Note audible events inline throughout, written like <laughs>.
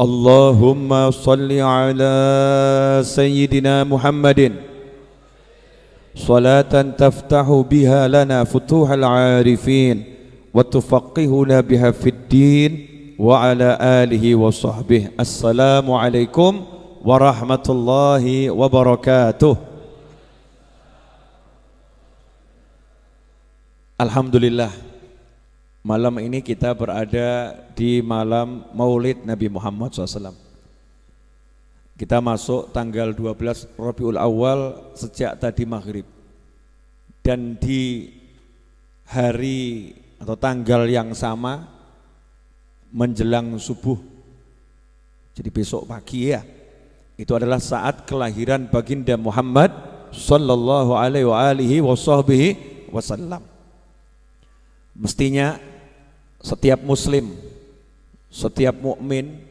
اللهم صل على سيدنا محمد صلاة تفتح بها لنا فتوح العارفين وتفقهنا بها في الدين وعلى آله وصحبه السلام عليكم ورحمة الله وبركاته الحمد لله Malam ini kita berada di malam maulid Nabi Muhammad SAW. Kita masuk tanggal 12 Rabiul Awal sejak tadi maghrib. Dan di hari atau tanggal yang sama menjelang subuh. Jadi besok pagi ya. Itu adalah saat kelahiran baginda Muhammad sallallahu alaihi wasallam. Mestinya setiap muslim, setiap mukmin,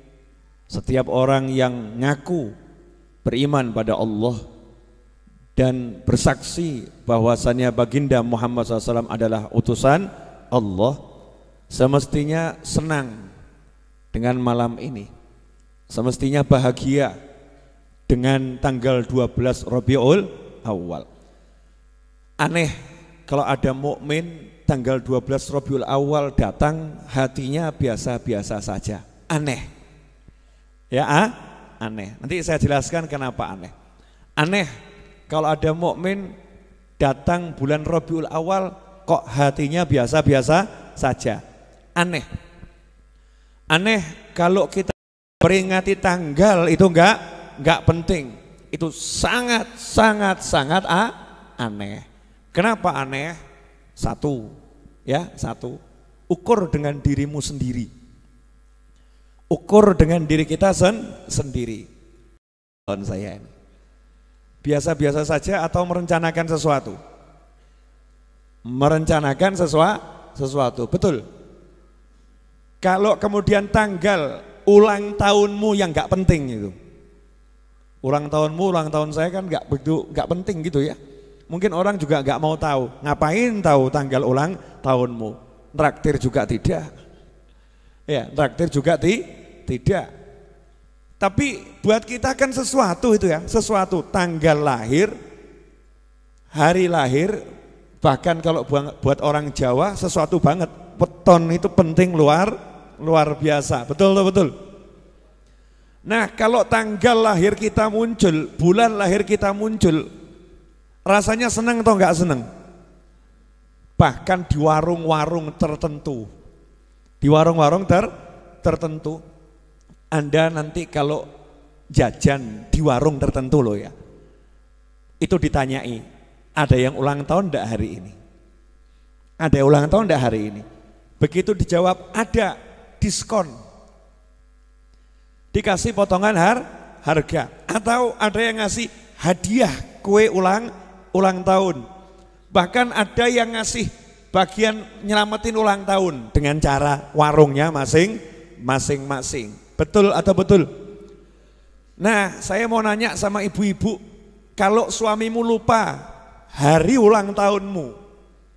setiap orang yang ngaku beriman pada Allah dan bersaksi bahwasanya baginda Muhammad SAW adalah utusan Allah semestinya senang dengan malam ini semestinya bahagia dengan tanggal 12 Rabiul Awal aneh kalau ada mukmin tanggal 12 Robiul Awal datang hatinya biasa-biasa saja. Aneh. Ya, ah? aneh. Nanti saya jelaskan kenapa aneh. Aneh kalau ada mukmin datang bulan Robiul Awal kok hatinya biasa-biasa saja. Aneh. Aneh kalau kita peringati tanggal itu enggak enggak penting. Itu sangat sangat sangat ah, aneh. Kenapa aneh? Satu, ya satu. Ukur dengan dirimu sendiri. Ukur dengan diri kita sen sendiri. Tahun saya ini. Biasa-biasa saja atau merencanakan sesuatu. Merencanakan sesuatu sesuatu, betul. Kalau kemudian tanggal ulang tahunmu yang nggak penting itu. Ulang tahunmu, ulang tahun saya kan nggak begitu, nggak penting gitu ya Mungkin orang juga nggak mau tahu, ngapain tahu tanggal ulang tahunmu? Traktir juga tidak. Ya, traktir juga ti tidak. Tapi buat kita kan sesuatu itu ya, sesuatu tanggal lahir, hari lahir, bahkan kalau buat orang Jawa sesuatu banget. Weton itu penting luar luar biasa. Betul betul. betul. Nah kalau tanggal lahir kita muncul, bulan lahir kita muncul, Rasanya seneng atau nggak seneng? Bahkan di warung-warung tertentu. Di warung-warung ter tertentu. Anda nanti kalau jajan di warung tertentu loh ya. Itu ditanyai, ada yang ulang tahun enggak hari ini? Ada yang ulang tahun enggak hari ini? Begitu dijawab, ada diskon. Dikasih potongan har, harga. Atau ada yang ngasih hadiah kue ulang ulang tahun. Bahkan ada yang ngasih bagian nyelamatin ulang tahun dengan cara warungnya masing masing-masing. Betul atau betul? Nah, saya mau nanya sama ibu-ibu, kalau suamimu lupa hari ulang tahunmu,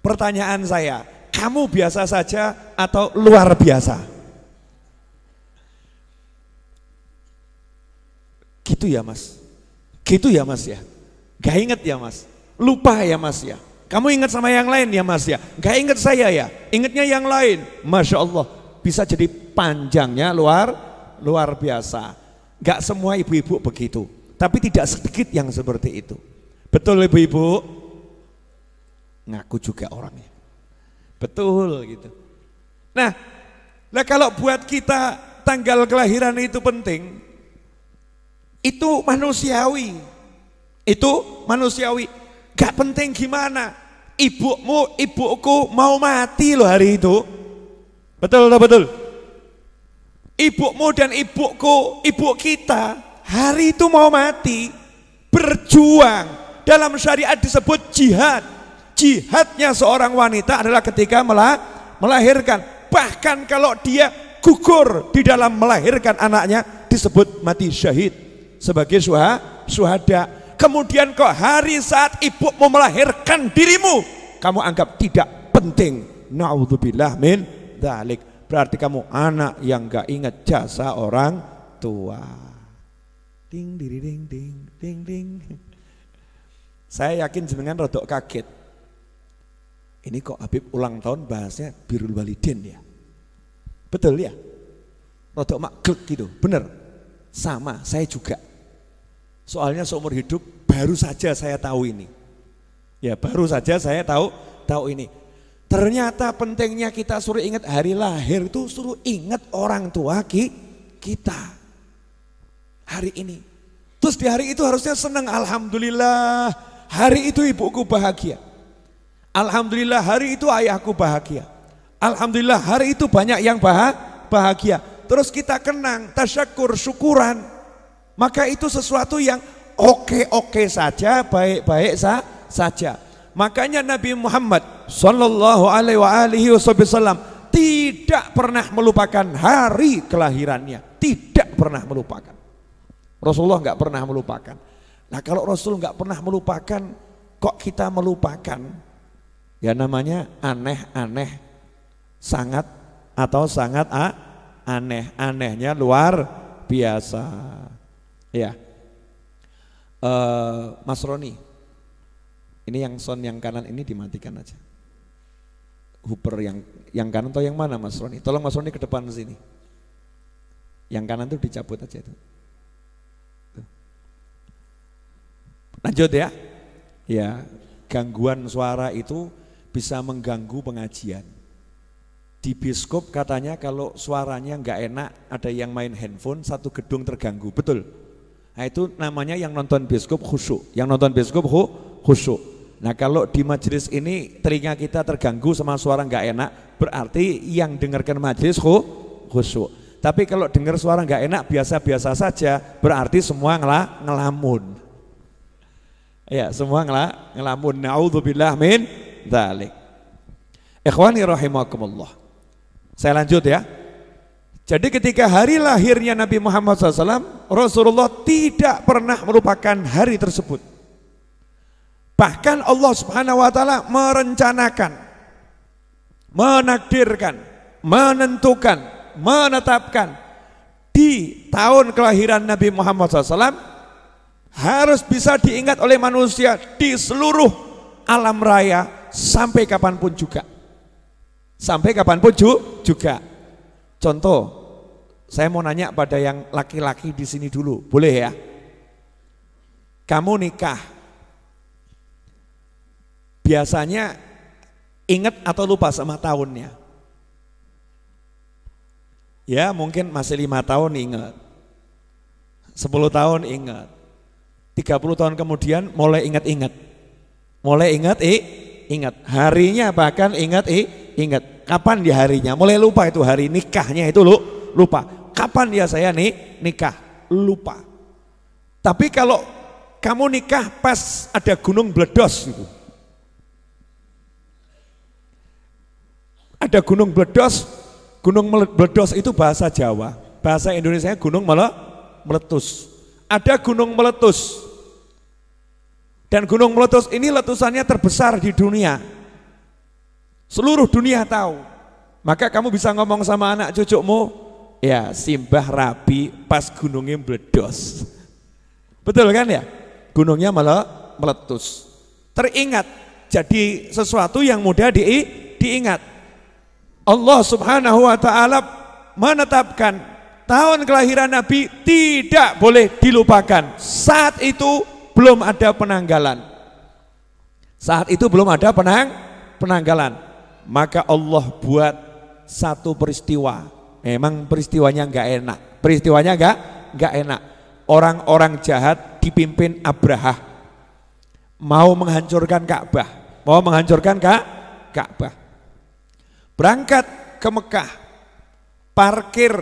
pertanyaan saya, kamu biasa saja atau luar biasa? Gitu ya mas, gitu ya mas ya, gak inget ya mas. Lupa ya mas ya. Kamu ingat sama yang lain ya mas ya. Gak ingat saya ya. Ingatnya yang lain. Masya Allah. Bisa jadi panjangnya luar luar biasa. Gak semua ibu-ibu begitu. Tapi tidak sedikit yang seperti itu. Betul ibu-ibu? Ngaku juga orangnya. Betul gitu. Nah, lah kalau buat kita tanggal kelahiran itu penting, itu manusiawi. Itu manusiawi. Gak penting gimana. Ibumu, ibuku mau mati loh hari itu. Betul atau betul? Ibumu dan ibuku, ibu kita hari itu mau mati. Berjuang. Dalam syariat disebut jihad. Jihadnya seorang wanita adalah ketika melahirkan. Bahkan kalau dia gugur di dalam melahirkan anaknya disebut mati syahid sebagai suha, suhada Kemudian kau hari saat ibu mau melahirkan dirimu, kamu anggap tidak penting. Naudzubillah min dalik. Berarti kamu anak yang gak ingat jasa orang tua. Ding ding ding ding ding ding. Saya yakin jenengan rodok kaget. Ini kok Habib ulang tahun bahasnya birul walidin ya. Betul ya? Rodok maklek gitu, bener. Sama, saya juga. Soalnya seumur hidup baru saja saya tahu ini. Ya baru saja saya tahu tahu ini. Ternyata pentingnya kita suruh ingat hari lahir itu suruh ingat orang tua ki, kita. Hari ini. Terus di hari itu harusnya senang Alhamdulillah. Hari itu ibuku bahagia. Alhamdulillah hari itu ayahku bahagia. Alhamdulillah hari itu banyak yang bahagia. Terus kita kenang, tasyakur, syukuran. Maka itu sesuatu yang oke-oke saja, baik-baik saja. Makanya Nabi Muhammad Sallallahu Alaihi Wasallam tidak pernah melupakan hari kelahirannya, tidak pernah melupakan. Rasulullah nggak pernah melupakan. Nah kalau Rasul nggak pernah melupakan, kok kita melupakan? Ya namanya aneh-aneh, sangat atau sangat ah, aneh-anehnya luar biasa. Ya. Uh, Mas Roni, ini yang sound yang kanan ini dimatikan aja. Hooper yang yang kanan atau yang mana Mas Roni? Tolong Mas Roni ke depan sini. Yang kanan tuh dicabut aja itu. Lanjut ya. Ya, gangguan suara itu bisa mengganggu pengajian. Di biskop katanya kalau suaranya nggak enak ada yang main handphone satu gedung terganggu, betul? Nah itu namanya yang nonton biskup khusyuk, yang nonton hu khusyuk. Nah kalau di majelis ini telinga kita terganggu sama suara nggak enak, berarti yang dengarkan majelis khusyuk. Tapi kalau dengar suara nggak enak biasa-biasa saja, berarti semua ngela, ngelamun. Ya semua ngela, ngelamun. Naudzubillah min dalik. Ikhwani rahimakumullah. Saya lanjut ya. Jadi ketika hari lahirnya Nabi Muhammad SAW, Rasulullah tidak pernah merupakan hari tersebut. Bahkan Allah Subhanahu wa taala merencanakan, menakdirkan, menentukan, menetapkan di tahun kelahiran Nabi Muhammad SAW harus bisa diingat oleh manusia di seluruh alam raya sampai kapanpun juga. Sampai kapanpun juga. Contoh, saya mau nanya pada yang laki-laki di sini dulu, boleh ya? Kamu nikah, biasanya ingat atau lupa sama tahunnya? Ya mungkin masih lima tahun ingat, sepuluh tahun ingat, tiga puluh tahun kemudian mulai ingat-ingat, mulai ingat eh ingat harinya bahkan ingat eh ingat kapan di harinya mulai lupa itu hari nikahnya itu lu lupa kapan ya saya nih nikah? Lupa. Tapi kalau kamu nikah pas ada gunung bledos gitu. Ada gunung bledos, gunung bledos itu bahasa Jawa. Bahasa Indonesia gunung meletus. Ada gunung meletus. Dan gunung meletus ini letusannya terbesar di dunia. Seluruh dunia tahu. Maka kamu bisa ngomong sama anak cucumu. Ya, simbah rabi pas gunungnya meledos. Betul kan ya? Gunungnya malah meletus. Teringat, jadi sesuatu yang mudah di, diingat. Allah subhanahu wa ta'ala menetapkan tahun kelahiran Nabi tidak boleh dilupakan. Saat itu belum ada penanggalan. Saat itu belum ada penang, penanggalan. Maka Allah buat satu peristiwa memang peristiwanya enggak enak. Peristiwanya enggak enggak enak. Orang-orang jahat dipimpin Abraha mau menghancurkan Ka'bah, mau menghancurkan Ka Ka'bah. Berangkat ke Mekah, parkir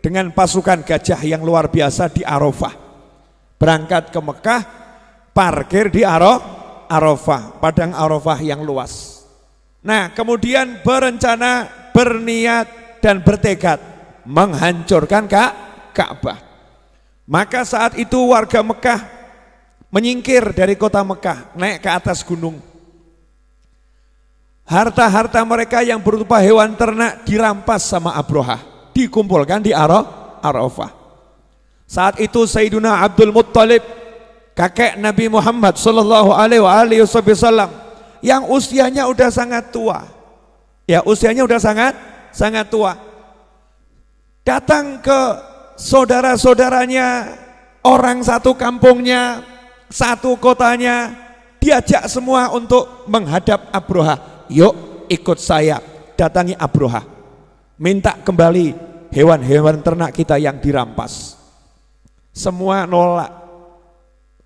dengan pasukan gajah yang luar biasa di Arafah. Berangkat ke Mekah, parkir di Arafah, padang Arafah yang luas. Nah, kemudian berencana berniat dan bertekad menghancurkan Ka'bah. Maka saat itu warga Mekah menyingkir dari kota Mekah, naik ke atas gunung. Harta-harta mereka yang berupa hewan ternak dirampas sama Abroha, dikumpulkan di Arafah. Saat itu Sayyiduna Abdul Muttalib, kakek Nabi Muhammad sallallahu alaihi wasallam yang usianya udah sangat tua. Ya, usianya udah sangat sangat tua. Datang ke saudara-saudaranya, orang satu kampungnya, satu kotanya, diajak semua untuk menghadap Abroha. Yuk ikut saya, datangi Abroha. Minta kembali hewan-hewan ternak kita yang dirampas. Semua nolak.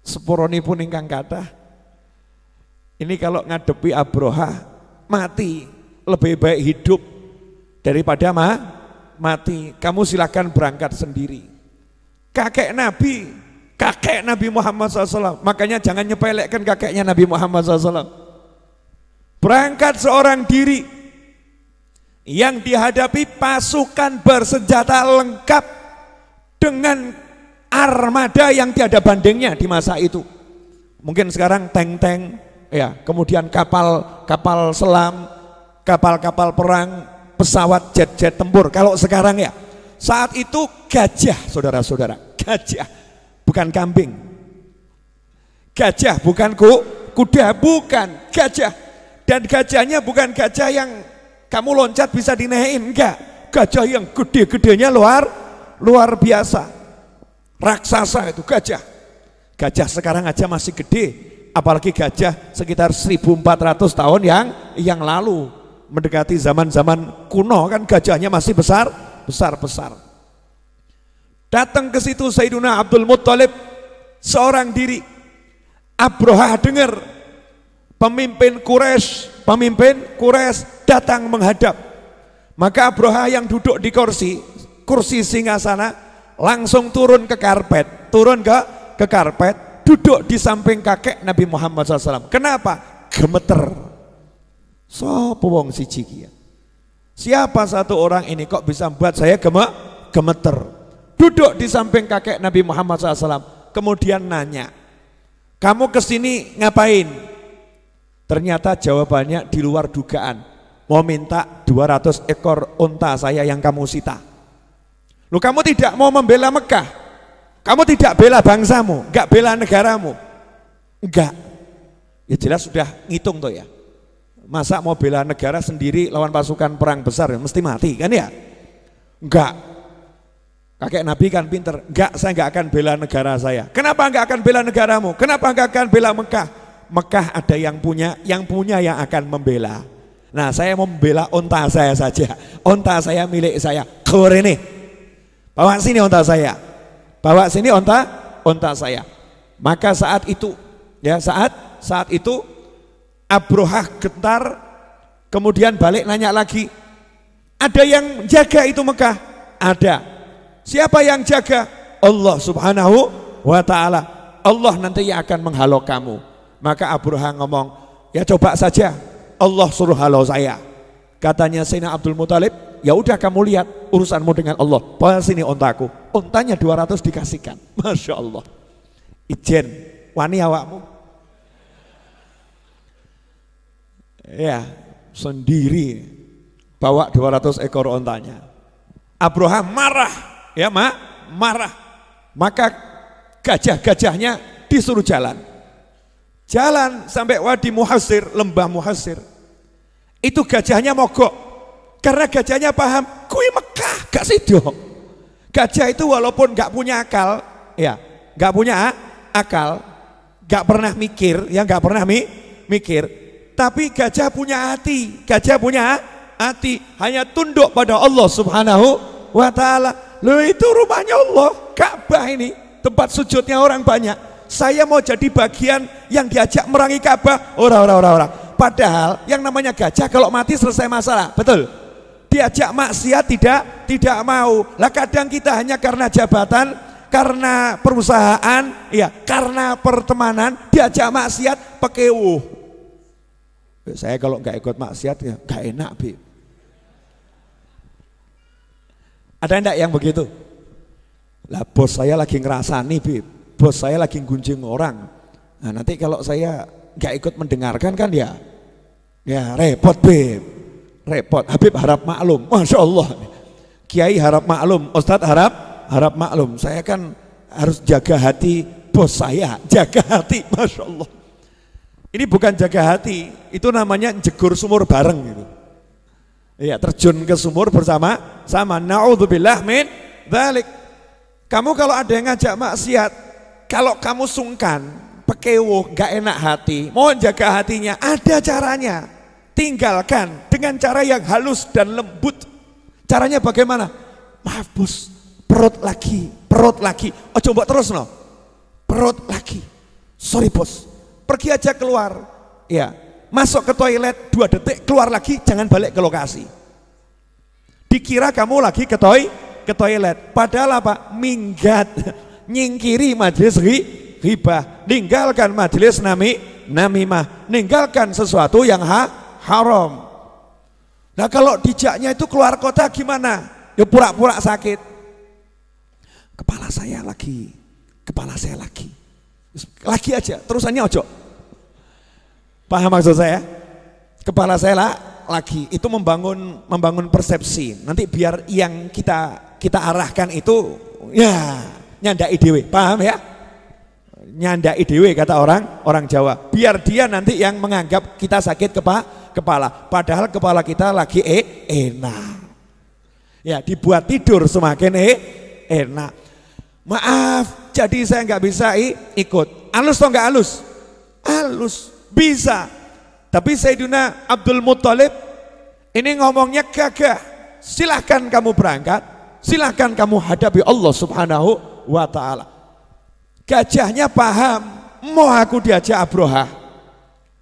Sepuroni pun ingkang kata. Ini kalau ngadepi Abroha, mati. Lebih baik hidup daripada ma, mati. Kamu silahkan berangkat sendiri. Kakek Nabi, kakek Nabi Muhammad SAW. Makanya jangan nyepelekkan kakeknya Nabi Muhammad SAW. Berangkat seorang diri yang dihadapi pasukan bersenjata lengkap dengan armada yang tiada bandingnya di masa itu. Mungkin sekarang tank-tank, ya, kemudian kapal-kapal selam, kapal-kapal perang, pesawat jet-jet tempur. Kalau sekarang ya, saat itu gajah saudara-saudara, gajah bukan kambing. Gajah bukan ku, kuda bukan, gajah. Dan gajahnya bukan gajah yang kamu loncat bisa dinaikin, enggak. Gajah yang gede-gedenya luar luar biasa. Raksasa itu gajah. Gajah sekarang aja masih gede, apalagi gajah sekitar 1400 tahun yang yang lalu mendekati zaman-zaman kuno kan gajahnya masih besar, besar-besar. Datang ke situ Sayyiduna Abdul Muttalib seorang diri. Abroha dengar pemimpin Quraisy, pemimpin Quraisy datang menghadap. Maka Abroha yang duduk di kursi, kursi singgasana langsung turun ke karpet, turun ke ke karpet, duduk di samping kakek Nabi Muhammad SAW. Kenapa? Gemeter Sopo wong siji kia. Ya? Siapa satu orang ini kok bisa membuat saya gemak gemeter? Duduk di samping kakek Nabi Muhammad SAW, kemudian nanya, kamu kesini ngapain? Ternyata jawabannya di luar dugaan. Mau minta 200 ekor unta saya yang kamu sita. Lu kamu tidak mau membela Mekah. Kamu tidak bela bangsamu, enggak bela negaramu. Enggak. Ya jelas sudah ngitung tuh ya. Masa mau bela negara sendiri lawan pasukan perang besar, mesti mati kan ya? Enggak. Kakek Nabi kan pinter, enggak saya enggak akan bela negara saya. Kenapa enggak akan bela negaramu? Kenapa enggak akan bela Mekah? Mekah ada yang punya, yang punya yang akan membela. Nah saya mau membela unta saya saja, Unta saya milik saya, keluar ini. Bawa sini unta saya, bawa sini unta, unta saya. Maka saat itu, ya saat, saat itu Abrohah getar, kemudian balik nanya lagi, ada yang jaga itu Mekah? Ada. Siapa yang jaga? Allah subhanahu wa ta'ala. Allah nanti akan menghalau kamu. Maka Abrohah ngomong, ya coba saja Allah suruh halo saya. Katanya Sina Abdul Muthalib, ya udah kamu lihat urusanmu dengan Allah. Bawa sini ontaku. Ontanya 200 dikasihkan. <laughs> Masya Allah. Ijen, wani awakmu. ya sendiri bawa 200 ekor ontanya. Abraham marah, ya mak, marah. Maka gajah-gajahnya disuruh jalan. Jalan sampai wadi muhasir, lembah muhasir. Itu gajahnya mogok. Karena gajahnya paham, kui Mekah, gak sih doh Gajah itu walaupun gak punya akal, ya, gak punya akal, gak pernah mikir, ya gak pernah mi, mikir tapi gajah punya hati, gajah punya hati hanya tunduk pada Allah Subhanahu wa taala. Lu itu rumahnya Allah, Ka'bah ini, tempat sujudnya orang banyak. Saya mau jadi bagian yang diajak merangi Ka'bah. Orang-orang, ora ora. Padahal yang namanya gajah kalau mati selesai masalah, betul? Diajak maksiat tidak tidak mau. Lah kadang kita hanya karena jabatan, karena perusahaan, ya, karena pertemanan diajak maksiat pekewuh saya kalau nggak ikut maksiat ya nggak enak bi. Ada enggak yang begitu? Lah bos saya lagi ngerasa nih bi, bos saya lagi gunjing orang. Nah nanti kalau saya nggak ikut mendengarkan kan ya, ya repot bi repot. Habib harap maklum, masya Allah. Kiai harap maklum, Ustadz harap harap maklum. Saya kan harus jaga hati bos saya, jaga hati, masya Allah. Ini bukan jaga hati, itu namanya jegur sumur bareng gitu. Iya, terjun ke sumur bersama sama naudzubillah min dzalik. Kamu kalau ada yang ngajak maksiat, kalau kamu sungkan, pekewo, gak enak hati, mohon jaga hatinya, ada caranya. Tinggalkan dengan cara yang halus dan lembut. Caranya bagaimana? Maaf bos, perut lagi, perut lagi. Oh coba terus no, perut lagi. Sorry bos, Pergi aja keluar. Ya, masuk ke toilet dua detik, keluar lagi, jangan balik ke lokasi. Dikira kamu lagi ke toilet ke toilet. Padahal apa? Minggat, <laughs> nyingkiri majelis ribah ninggalkan majelis nami namimah, ninggalkan sesuatu yang ha, haram. Nah kalau dijaknya itu keluar kota gimana? Ya pura-pura sakit. Kepala saya lagi, kepala saya lagi. Lagi aja, terusannya ojo. Paham maksud saya? Kepala saya lah, lagi itu membangun membangun persepsi. Nanti biar yang kita kita arahkan itu ya nyanda idewe. Paham ya? nyandak idw kata orang orang Jawa. Biar dia nanti yang menganggap kita sakit kepa, kepala. Padahal kepala kita lagi eh, enak. Ya dibuat tidur semakin eh, enak. Maaf, jadi saya nggak bisa ikut. Alus atau nggak alus? Alus. Bisa. Tapi Sayyidina Abdul Muthalib ini ngomongnya gagah. Silahkan kamu berangkat, silahkan kamu hadapi Allah Subhanahu wa taala. Gajahnya paham, mau aku diajak abroha.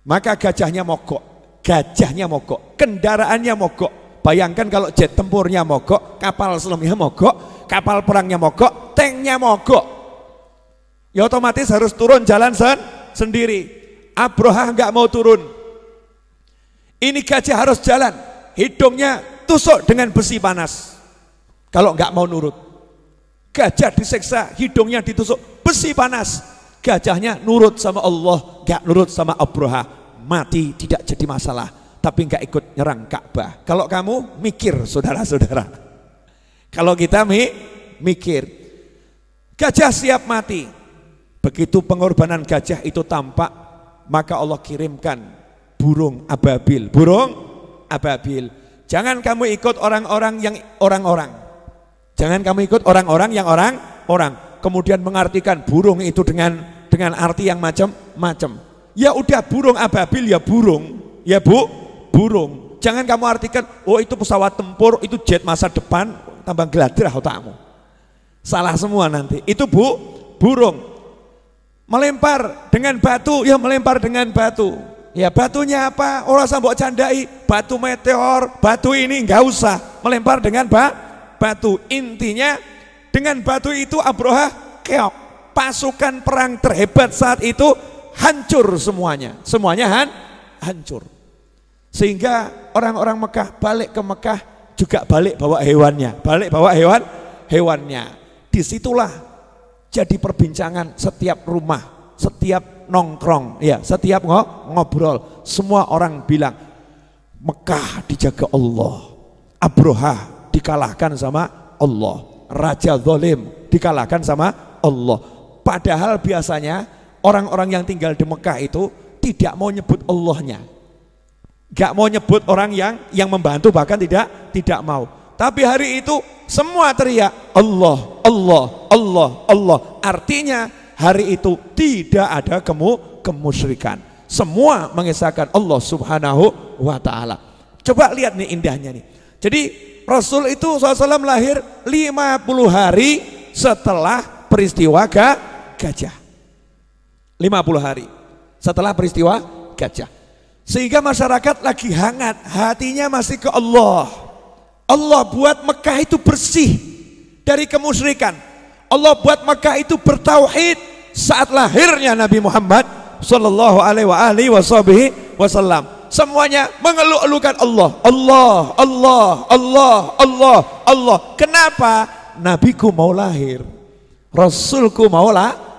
Maka gajahnya mogok, gajahnya mogok, kendaraannya mogok. Bayangkan kalau jet tempurnya mogok, kapal selamnya mogok, kapal perangnya mogok, tanknya mogok. Ya otomatis harus turun jalan sen sendiri. Abroha nggak mau turun. Ini gajah harus jalan. Hidungnya tusuk dengan besi panas. Kalau nggak mau nurut. Gajah diseksa, hidungnya ditusuk besi panas. Gajahnya nurut sama Allah, nggak nurut sama Abroha, Mati tidak jadi masalah. Tapi nggak ikut nyerang Ka'bah. Kalau kamu mikir saudara-saudara. Kalau kita mi, mikir. Gajah siap mati. Begitu pengorbanan gajah itu tampak maka Allah kirimkan burung ababil. Burung ababil. Jangan kamu ikut orang-orang yang orang-orang. Jangan kamu ikut orang-orang yang orang-orang. Kemudian mengartikan burung itu dengan dengan arti yang macam-macam. Ya udah burung ababil ya burung. Ya bu, burung. Jangan kamu artikan, oh itu pesawat tempur, itu jet masa depan, tambah geladrah otakmu. Salah semua nanti. Itu bu, burung. Melempar dengan batu, ya melempar dengan batu. Ya batunya apa? Orang sambo candai, batu meteor, batu ini nggak usah. Melempar dengan ba batu. Intinya dengan batu itu Abroha keok. Pasukan perang terhebat saat itu hancur semuanya. Semuanya han hancur. Sehingga orang-orang Mekah balik ke Mekah juga balik bawa hewannya, balik bawa hewan hewannya. Disitulah jadi perbincangan setiap rumah, setiap nongkrong, ya, setiap ngobrol, semua orang bilang Mekah dijaga Allah, Abroha dikalahkan sama Allah, Raja Zolim dikalahkan sama Allah. Padahal biasanya orang-orang yang tinggal di Mekah itu tidak mau nyebut Allahnya, gak mau nyebut orang yang yang membantu bahkan tidak tidak mau. Tapi hari itu semua teriak Allah, Allah, Allah, Allah. Artinya hari itu tidak ada kemu kemusyrikan. Semua mengisahkan Allah Subhanahu wa taala. Coba lihat nih indahnya nih. Jadi Rasul itu SAW lahir 50 hari setelah peristiwa gajah. 50 hari setelah peristiwa gajah. Sehingga masyarakat lagi hangat, hatinya masih ke Allah. Allah buat Mekah itu bersih dari kemusyrikan. Allah buat Mekah itu bertauhid saat lahirnya Nabi Muhammad sallallahu alaihi wasallam. Semuanya mengeluh-elukan Allah, Allah, Allah, Allah, Allah, Allah. Kenapa? Nabiku mau lahir. Rasulku mau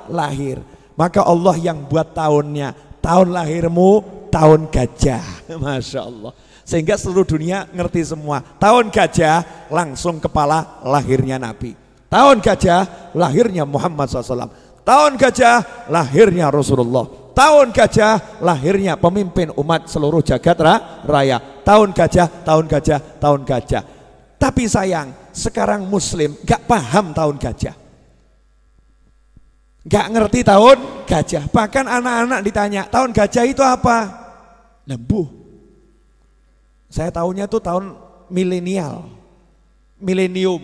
lahir. Maka Allah yang buat tahunnya, tahun lahirmu, tahun gajah. <laughs> Masya Allah. Sehingga seluruh dunia ngerti semua. Tahun gajah langsung kepala lahirnya Nabi. Tahun gajah lahirnya Muhammad SAW. Tahun gajah lahirnya Rasulullah. Tahun gajah lahirnya pemimpin umat seluruh jagat raya. Tahun gajah, tahun gajah, tahun gajah. Tapi sayang, sekarang muslim gak paham tahun gajah. Gak ngerti tahun gajah. Bahkan anak-anak ditanya, tahun gajah itu apa? Lembu. Nah, saya tahunya tuh tahun milenial, milenium.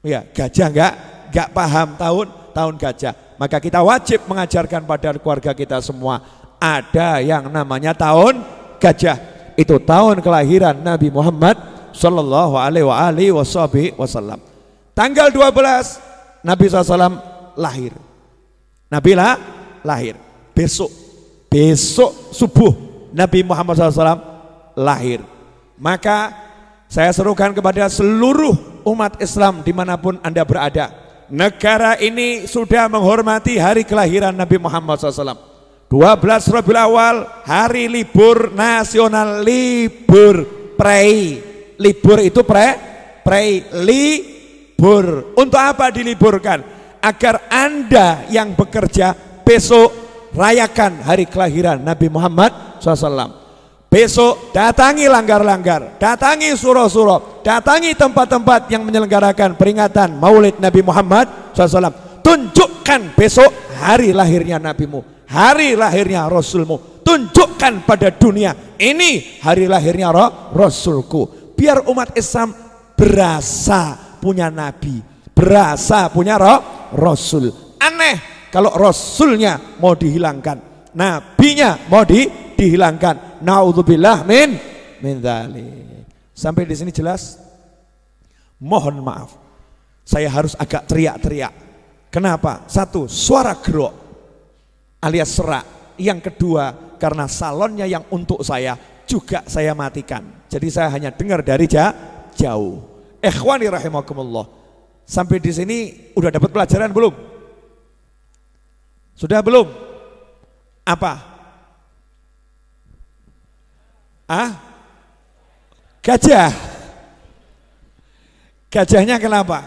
Ya, gajah enggak, enggak paham tahun tahun gajah. Maka kita wajib mengajarkan pada keluarga kita semua ada yang namanya tahun gajah. Itu tahun kelahiran Nabi Muhammad Sallallahu Alaihi Wasallam. Tanggal 12 Nabi SAW lahir. Nabi lah lahir. Besok, besok subuh Nabi Muhammad SAW lahir. Maka saya serukan kepada seluruh umat Islam dimanapun Anda berada. Negara ini sudah menghormati hari kelahiran Nabi Muhammad SAW. 12 Rabiul Awal, hari libur nasional, libur prei. Libur itu pre, prei, libur. Untuk apa diliburkan? Agar Anda yang bekerja besok rayakan hari kelahiran Nabi Muhammad SAW. Besok datangi langgar-langgar, datangi surau-surau, datangi tempat-tempat yang menyelenggarakan peringatan Maulid Nabi Muhammad SAW. Tunjukkan besok hari lahirnya Nabimu, hari lahirnya Rasulmu. Tunjukkan pada dunia ini hari lahirnya Rasulku. Biar umat Islam berasa punya Nabi, berasa punya Rasul. Aneh kalau Rasulnya mau dihilangkan, Nabinya mau di, dihilangkan naudzubillah min min dzalik. Sampai di sini jelas? Mohon maaf. Saya harus agak teriak-teriak. Kenapa? Satu, suara gerok alias serak. Yang kedua, karena salonnya yang untuk saya juga saya matikan. Jadi saya hanya dengar dari jauh. Ikhwani rahimakumullah. Sampai di sini udah dapat pelajaran belum? Sudah belum? Apa? Ah? Gajah. Gajahnya kenapa?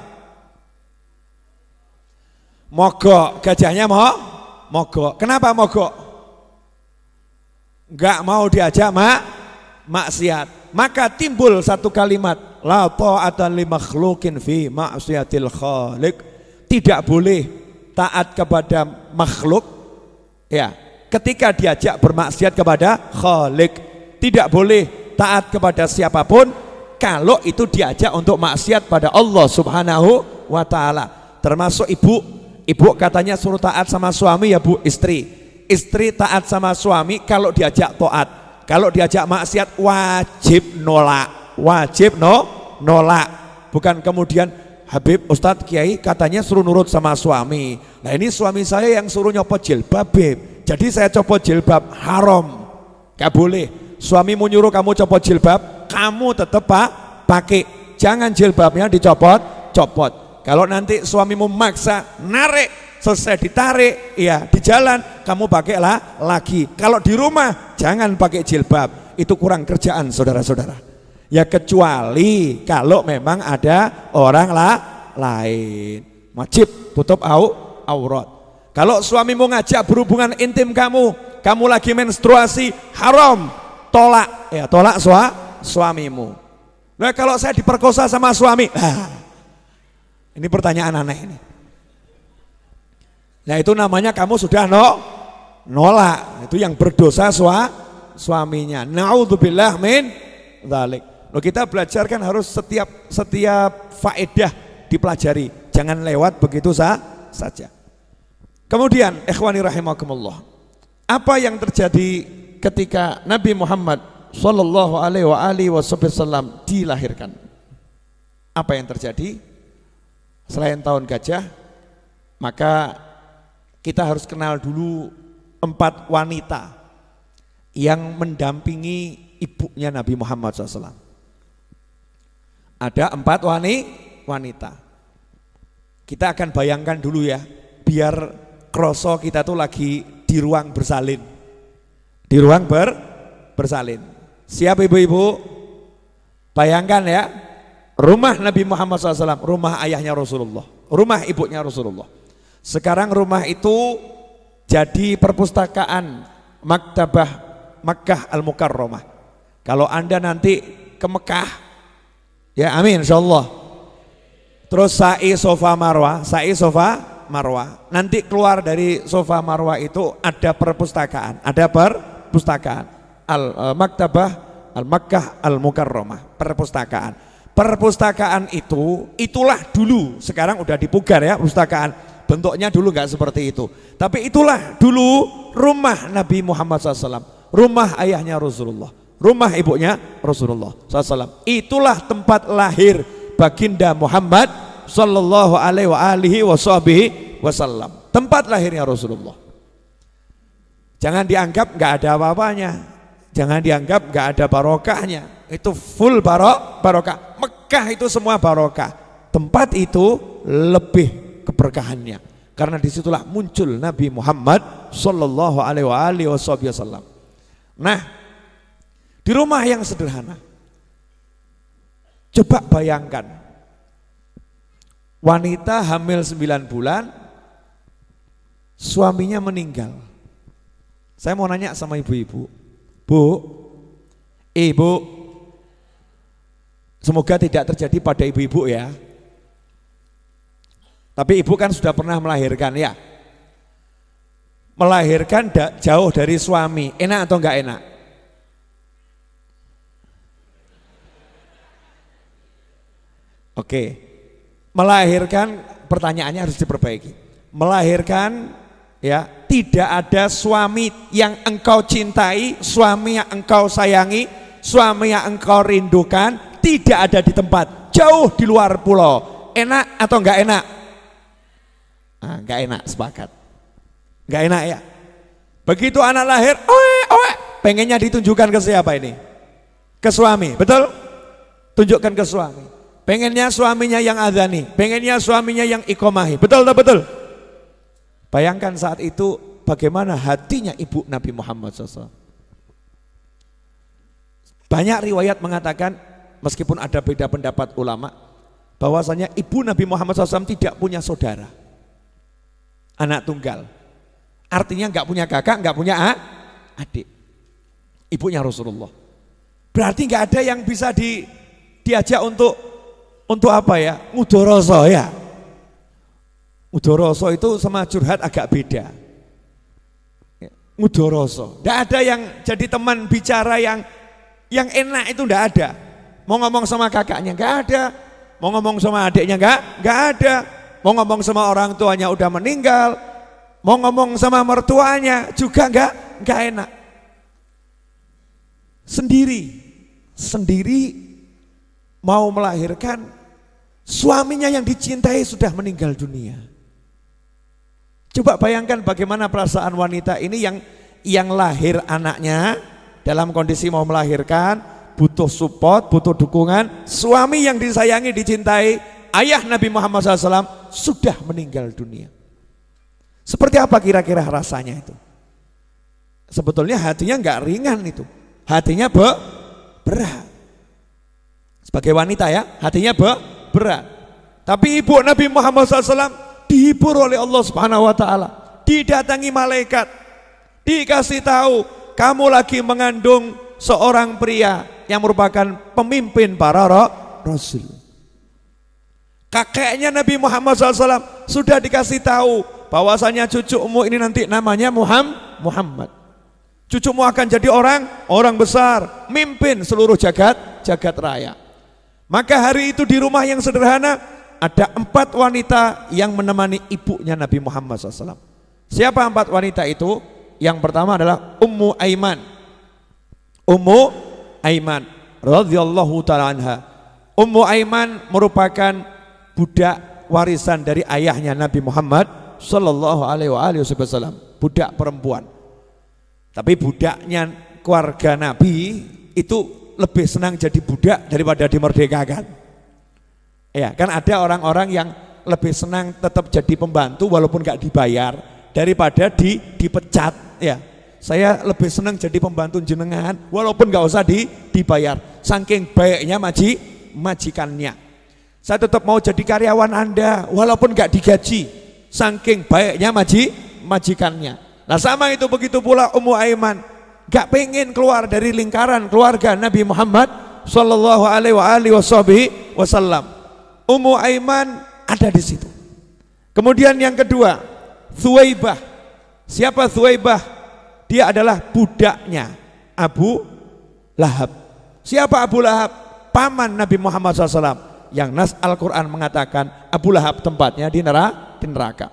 Mogok. Gajahnya mau mogok. Kenapa mogok? Enggak mau diajak mak maksiat. Maka timbul satu kalimat, la ta'ata li makhlukin fi maksiatil khalik Tidak boleh taat kepada makhluk ya ketika diajak bermaksiat kepada khalik tidak boleh taat kepada siapapun kalau itu diajak untuk maksiat pada Allah Subhanahu wa taala. Termasuk ibu, ibu katanya suruh taat sama suami ya Bu, istri. Istri taat sama suami kalau diajak taat. Kalau diajak maksiat wajib nolak, wajib no nolak. Bukan kemudian Habib Ustadz Kiai katanya suruh nurut sama suami. Nah ini suami saya yang suruh nyopot jilbab, babe. Jadi saya copot jilbab haram. Gak boleh. Suamimu nyuruh kamu copot jilbab, kamu tetap pakai. Jangan jilbabnya dicopot, copot. Kalau nanti suamimu maksa narik, selesai ditarik, ya di jalan kamu pakailah lagi. Kalau di rumah jangan pakai jilbab, itu kurang kerjaan saudara-saudara. Ya kecuali kalau memang ada orang lah lain. Wajib tutup au, aurat. Kalau suamimu ngajak berhubungan intim kamu, kamu lagi menstruasi, haram tolak ya tolak sua, suamimu nah kalau saya diperkosa sama suami nah, <laughs> ini pertanyaan aneh ini nah itu namanya kamu sudah no nolak itu yang berdosa sua, suaminya naudzubillah min dalik. lo kita belajar kan harus setiap setiap faedah dipelajari. Jangan lewat begitu sa saja. Kemudian ikhwani rahimakumullah. Apa yang terjadi ketika Nabi Muhammad Shallallahu alaihi wasallam dilahirkan Apa yang terjadi? Selain tahun gajah Maka kita harus kenal dulu empat wanita Yang mendampingi ibunya Nabi Muhammad SAW Ada empat wanita Kita akan bayangkan dulu ya Biar kroso kita tuh lagi di ruang bersalin di ruang ber bersalin. Siap ibu-ibu? Bayangkan ya, rumah Nabi Muhammad SAW, rumah ayahnya Rasulullah, rumah ibunya Rasulullah. Sekarang rumah itu jadi perpustakaan Maktabah Mekah Al-Mukarramah. Kalau Anda nanti ke Mekah, ya amin insyaallah. Terus sa'i sofa marwa, sa'i sofa marwa. Nanti keluar dari sofa marwa itu ada perpustakaan, ada per perpustakaan al eh, maktabah al makkah al mukarromah perpustakaan perpustakaan itu itulah dulu sekarang udah dipugar ya perpustakaan bentuknya dulu nggak seperti itu tapi itulah dulu rumah Nabi Muhammad SAW rumah ayahnya Rasulullah rumah ibunya Rasulullah SAW itulah tempat lahir baginda Muhammad Sallallahu alaihi wasallam tempat lahirnya Rasulullah Jangan dianggap nggak ada apa-apanya. Jangan dianggap nggak ada barokahnya. Itu full barok, barokah. Mekah itu semua barokah. Tempat itu lebih keberkahannya. Karena disitulah muncul Nabi Muhammad Sallallahu Alaihi Wasallam. Nah, di rumah yang sederhana, coba bayangkan wanita hamil 9 bulan, suaminya meninggal saya mau nanya sama ibu-ibu. Bu, ibu, eh, semoga tidak terjadi pada ibu-ibu ya. Tapi ibu kan sudah pernah melahirkan ya. Melahirkan jauh dari suami, enak atau enggak enak? Oke, melahirkan pertanyaannya harus diperbaiki. Melahirkan ya tidak ada suami yang engkau cintai suami yang engkau sayangi suami yang engkau rindukan tidak ada di tempat jauh di luar pulau enak atau enggak enak nah, enggak enak sepakat enggak enak ya begitu anak lahir oe oe pengennya ditunjukkan ke siapa ini ke suami betul tunjukkan ke suami pengennya suaminya yang adhani pengennya suaminya yang ikomahi betul betul Bayangkan saat itu bagaimana hatinya ibu Nabi Muhammad SAW. Banyak riwayat mengatakan meskipun ada beda pendapat ulama bahwasanya ibu Nabi Muhammad SAW tidak punya saudara. Anak tunggal. Artinya nggak punya kakak, nggak punya adik. Ibunya Rasulullah. Berarti nggak ada yang bisa di, diajak untuk untuk apa ya? Mudoroso ya. Mudoroso itu sama curhat agak beda. Mudoroso. Ya, tidak ada yang jadi teman bicara yang yang enak itu tidak ada. Mau ngomong sama kakaknya nggak ada. Mau ngomong sama adiknya nggak nggak ada. Mau ngomong sama orang tuanya udah meninggal. Mau ngomong sama mertuanya juga nggak nggak enak. Sendiri, sendiri mau melahirkan suaminya yang dicintai sudah meninggal dunia. Coba bayangkan bagaimana perasaan wanita ini yang yang lahir anaknya dalam kondisi mau melahirkan, butuh support, butuh dukungan, suami yang disayangi, dicintai, ayah Nabi Muhammad SAW sudah meninggal dunia. Seperti apa kira-kira rasanya itu? Sebetulnya hatinya nggak ringan itu, hatinya be berat. Sebagai wanita ya, hatinya be berat. Tapi ibu Nabi Muhammad SAW dihibur oleh Allah Subhanahu wa taala, didatangi malaikat, dikasih tahu kamu lagi mengandung seorang pria yang merupakan pemimpin para rasul. Kakeknya Nabi Muhammad SAW sudah dikasih tahu bahwasanya cucumu ini nanti namanya Muhammad. Muhammad. Cucumu akan jadi orang orang besar, mimpin seluruh jagat jagat raya. Maka hari itu di rumah yang sederhana ada empat wanita yang menemani ibunya Nabi Muhammad SAW. Siapa empat wanita itu? Yang pertama adalah Ummu Aiman. Ummu Aiman radhiyallahu taala anha. Ummu Aiman merupakan budak warisan dari ayahnya Nabi Muhammad sallallahu alaihi wasallam, budak perempuan. Tapi budaknya keluarga Nabi itu lebih senang jadi budak daripada dimerdekakan. Ya, kan ada orang-orang yang lebih senang tetap jadi pembantu walaupun nggak dibayar daripada di dipecat ya. Saya lebih senang jadi pembantu jenengan walaupun nggak usah di dibayar. Saking baiknya maji majikannya. Saya tetap mau jadi karyawan Anda walaupun nggak digaji. Saking baiknya maji majikannya. Nah sama itu begitu pula Ummu Aiman gak pengen keluar dari lingkaran keluarga Nabi Muhammad Shallallahu Alaihi Wasallam. Ummu Aiman ada di situ. Kemudian yang kedua, Thuwaibah. Siapa Thuwaibah? Dia adalah budaknya Abu Lahab. Siapa Abu Lahab? Paman Nabi Muhammad SAW. Yang Nas Al-Quran mengatakan Abu Lahab tempatnya di neraka. Di neraka.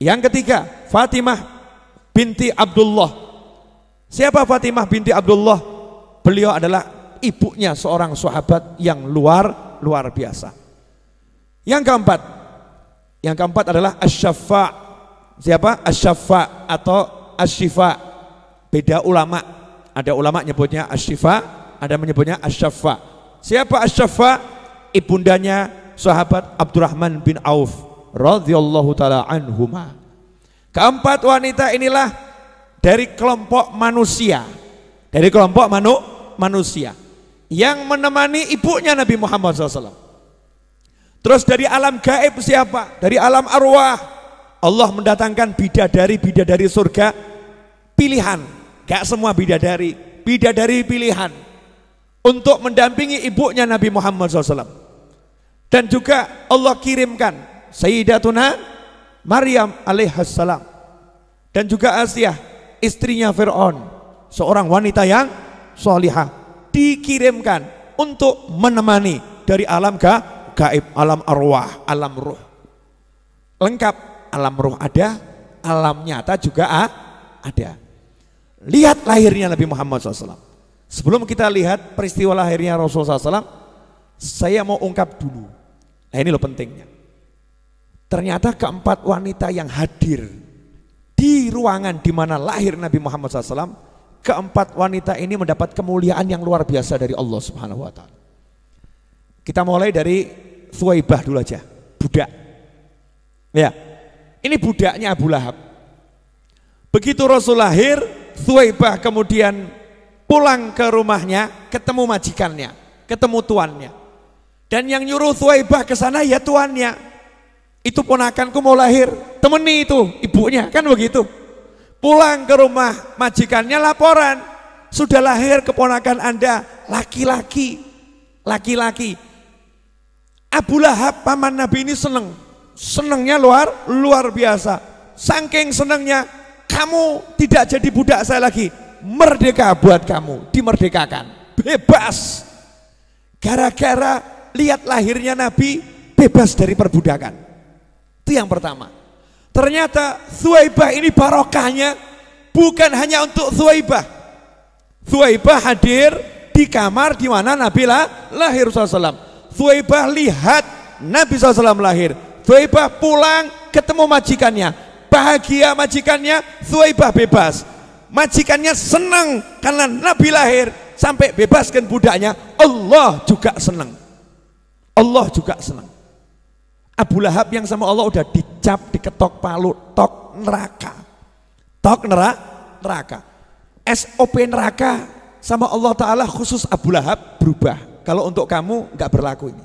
Yang ketiga, Fatimah binti Abdullah. Siapa Fatimah binti Abdullah? Beliau adalah ibunya seorang sahabat yang luar luar biasa. Yang keempat, yang keempat adalah asyafa. Siapa? Asyafa atau asyifa. Beda ulama. Ada ulama nyebutnya asyifa, ada menyebutnya asyafa. Siapa asyafa? Ibundanya sahabat Abdurrahman bin Auf radhiyallahu taala anhuma. Keempat wanita inilah dari kelompok manusia. Dari kelompok manu, manusia yang menemani ibunya Nabi Muhammad SAW. Terus dari alam gaib siapa? Dari alam arwah. Allah mendatangkan bidadari bidadari surga pilihan. Gak semua bidadari, bidadari pilihan untuk mendampingi ibunya Nabi Muhammad SAW. Dan juga Allah kirimkan Sayyidatuna Maryam alaihissalam dan juga Asiyah istrinya Fir'aun seorang wanita yang solihah dikirimkan untuk menemani dari alam gaib gaib, alam arwah, alam ruh. Lengkap, alam ruh ada, alam nyata juga ada. Lihat lahirnya Nabi Muhammad SAW. Sebelum kita lihat peristiwa lahirnya Rasulullah SAW, saya mau ungkap dulu. Nah ini loh pentingnya. Ternyata keempat wanita yang hadir di ruangan di mana lahir Nabi Muhammad SAW, keempat wanita ini mendapat kemuliaan yang luar biasa dari Allah Subhanahu Wa Taala. Kita mulai dari Suwaibah dulu aja, budak. Ya, ini budaknya Abu Lahab. Begitu Rasul lahir, Suwaibah kemudian pulang ke rumahnya, ketemu majikannya, ketemu tuannya. Dan yang nyuruh Suwaibah ke sana ya tuannya. Itu ponakanku mau lahir, temeni itu ibunya, kan begitu. Pulang ke rumah majikannya laporan, sudah lahir keponakan Anda laki-laki. Laki-laki Abu Lahab paman Nabi ini seneng, senengnya luar luar biasa. Sangking senengnya, kamu tidak jadi budak saya lagi. Merdeka buat kamu, dimerdekakan, bebas. Gara-gara lihat lahirnya Nabi bebas dari perbudakan. Itu yang pertama. Ternyata Thuaibah ini barokahnya bukan hanya untuk Thuaibah. Thuaibah hadir di kamar di mana Nabi lahir Rasulullah. Thuaibah lihat Nabi SAW lahir. Thuaibah pulang ketemu majikannya. Bahagia majikannya, Thuaibah bebas. Majikannya senang karena Nabi lahir. Sampai bebaskan budaknya, Allah juga senang. Allah juga senang. Abu Lahab yang sama Allah udah dicap, diketok palu, tok neraka. Tok neraka, neraka. SOP neraka sama Allah Ta'ala khusus Abu Lahab berubah kalau untuk kamu nggak berlaku ini.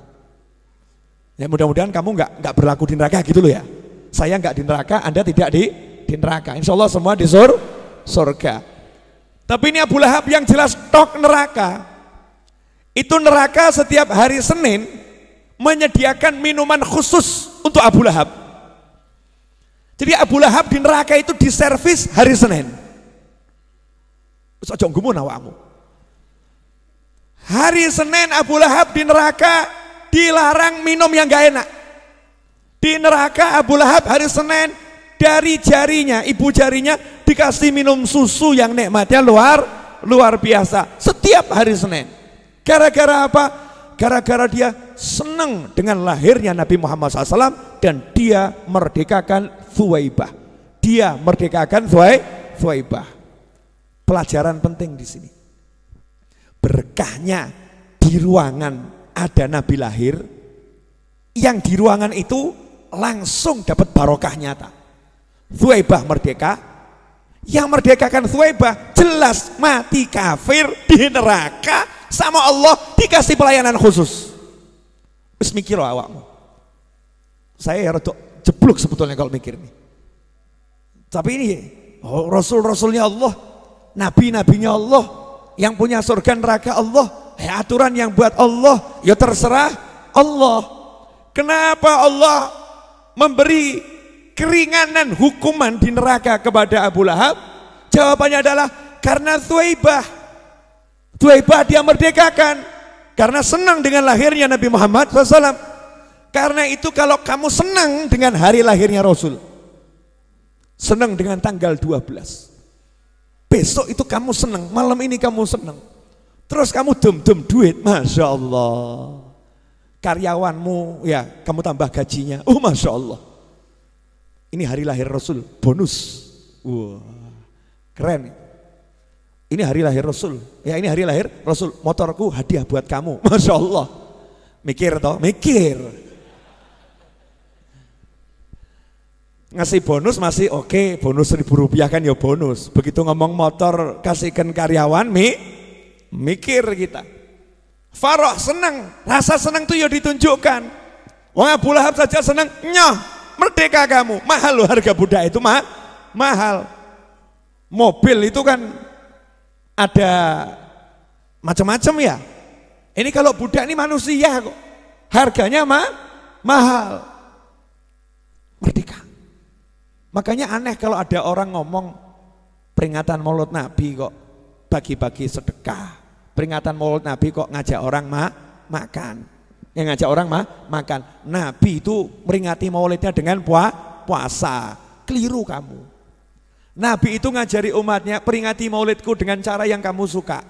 Ya mudah-mudahan kamu nggak nggak berlaku di neraka gitu loh ya. Saya nggak di neraka, Anda tidak di di neraka. Insya Allah semua di sur, surga. Tapi ini Abu Lahab yang jelas tok neraka. Itu neraka setiap hari Senin menyediakan minuman khusus untuk Abu Lahab. Jadi Abu Lahab di neraka itu diservis hari Senin. Sojong gumun awakmu. Hari Senin Abu Lahab di neraka dilarang minum yang gak enak. Di neraka Abu Lahab hari Senin dari jarinya, ibu jarinya dikasih minum susu yang nikmatnya luar luar biasa setiap hari Senin. Gara-gara apa? Gara-gara dia senang dengan lahirnya Nabi Muhammad SAW dan dia merdekakan Thuwaibah. Dia merdekakan Thuwaibah. Pelajaran penting di sini berkahnya di ruangan ada nabi lahir yang di ruangan itu langsung dapat barokah nyata. Thuaibah merdeka, yang merdekakan Thuaibah jelas mati kafir di neraka sama Allah dikasih pelayanan khusus. Terus mikir awakmu. Saya ya jeblok sebetulnya kalau mikir nih. Tapi ini oh, rasul-rasulnya Allah, nabi-nabinya Allah, yang punya surga neraka Allah. Ya, aturan yang buat Allah, ya terserah Allah. Kenapa Allah memberi keringanan hukuman di neraka kepada Abu Lahab? Jawabannya adalah karena Tuaibah Tuaibah dia merdekakan karena senang dengan lahirnya Nabi Muhammad SAW. Karena itu kalau kamu senang dengan hari lahirnya Rasul, senang dengan tanggal 12. Besok itu kamu senang, malam ini kamu senang. Terus kamu dem-dem duit, Masya Allah. Karyawanmu, ya kamu tambah gajinya. Oh Masya Allah. Ini hari lahir Rasul, bonus. Wah, keren. Ini hari lahir Rasul. Ya ini hari lahir Rasul, motorku hadiah buat kamu. Masya Allah. Mikir toh, mikir. ngasih bonus masih oke okay, bonus seribu rupiah kan ya bonus begitu ngomong motor kasihkan karyawan mi mikir kita Faroh senang rasa senang tuh ya ditunjukkan Wah Abu Lahab saja senang nyoh merdeka kamu mahal loh harga budak itu mah mahal mobil itu kan ada macam-macam ya ini kalau budak ini manusia kok harganya mah mahal merdeka Makanya aneh kalau ada orang ngomong peringatan mulut Nabi kok bagi-bagi sedekah. Peringatan mulut Nabi kok ngajak orang ma makan. Yang ngajak orang ma makan. Nabi itu meringati maulidnya dengan pua puasa. Keliru kamu. Nabi itu ngajari umatnya peringati maulidku dengan cara yang kamu suka.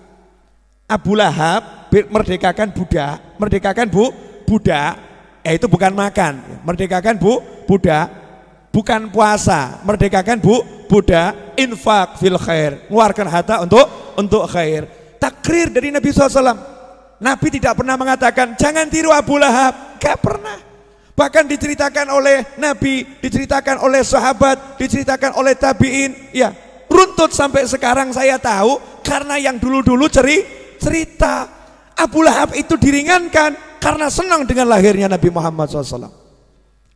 Abu Lahab merdekakan budak, merdekakan bu budak. Eh itu bukan makan, merdekakan bu budak bukan puasa, merdekakan bu budak, infak fil khair, mengeluarkan harta untuk untuk khair. Takrir dari Nabi SAW. Nabi tidak pernah mengatakan jangan tiru Abu Lahab, gak pernah. Bahkan diceritakan oleh Nabi, diceritakan oleh sahabat, diceritakan oleh tabiin, ya runtut sampai sekarang saya tahu karena yang dulu-dulu ceri cerita Abu Lahab itu diringankan karena senang dengan lahirnya Nabi Muhammad SAW.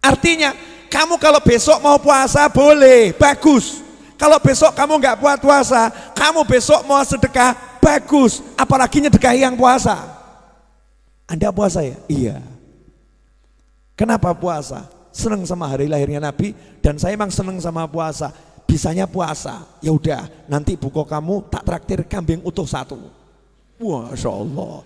Artinya kamu kalau besok mau puasa boleh, bagus. Kalau besok kamu nggak buat puasa, kamu besok mau sedekah, bagus. Apalagi nyedekahi yang puasa. Anda puasa ya? Iya. Kenapa puasa? Seneng sama hari lahirnya Nabi dan saya emang seneng sama puasa. Bisanya puasa. Ya udah, nanti buku kamu tak traktir kambing utuh satu. Masya Allah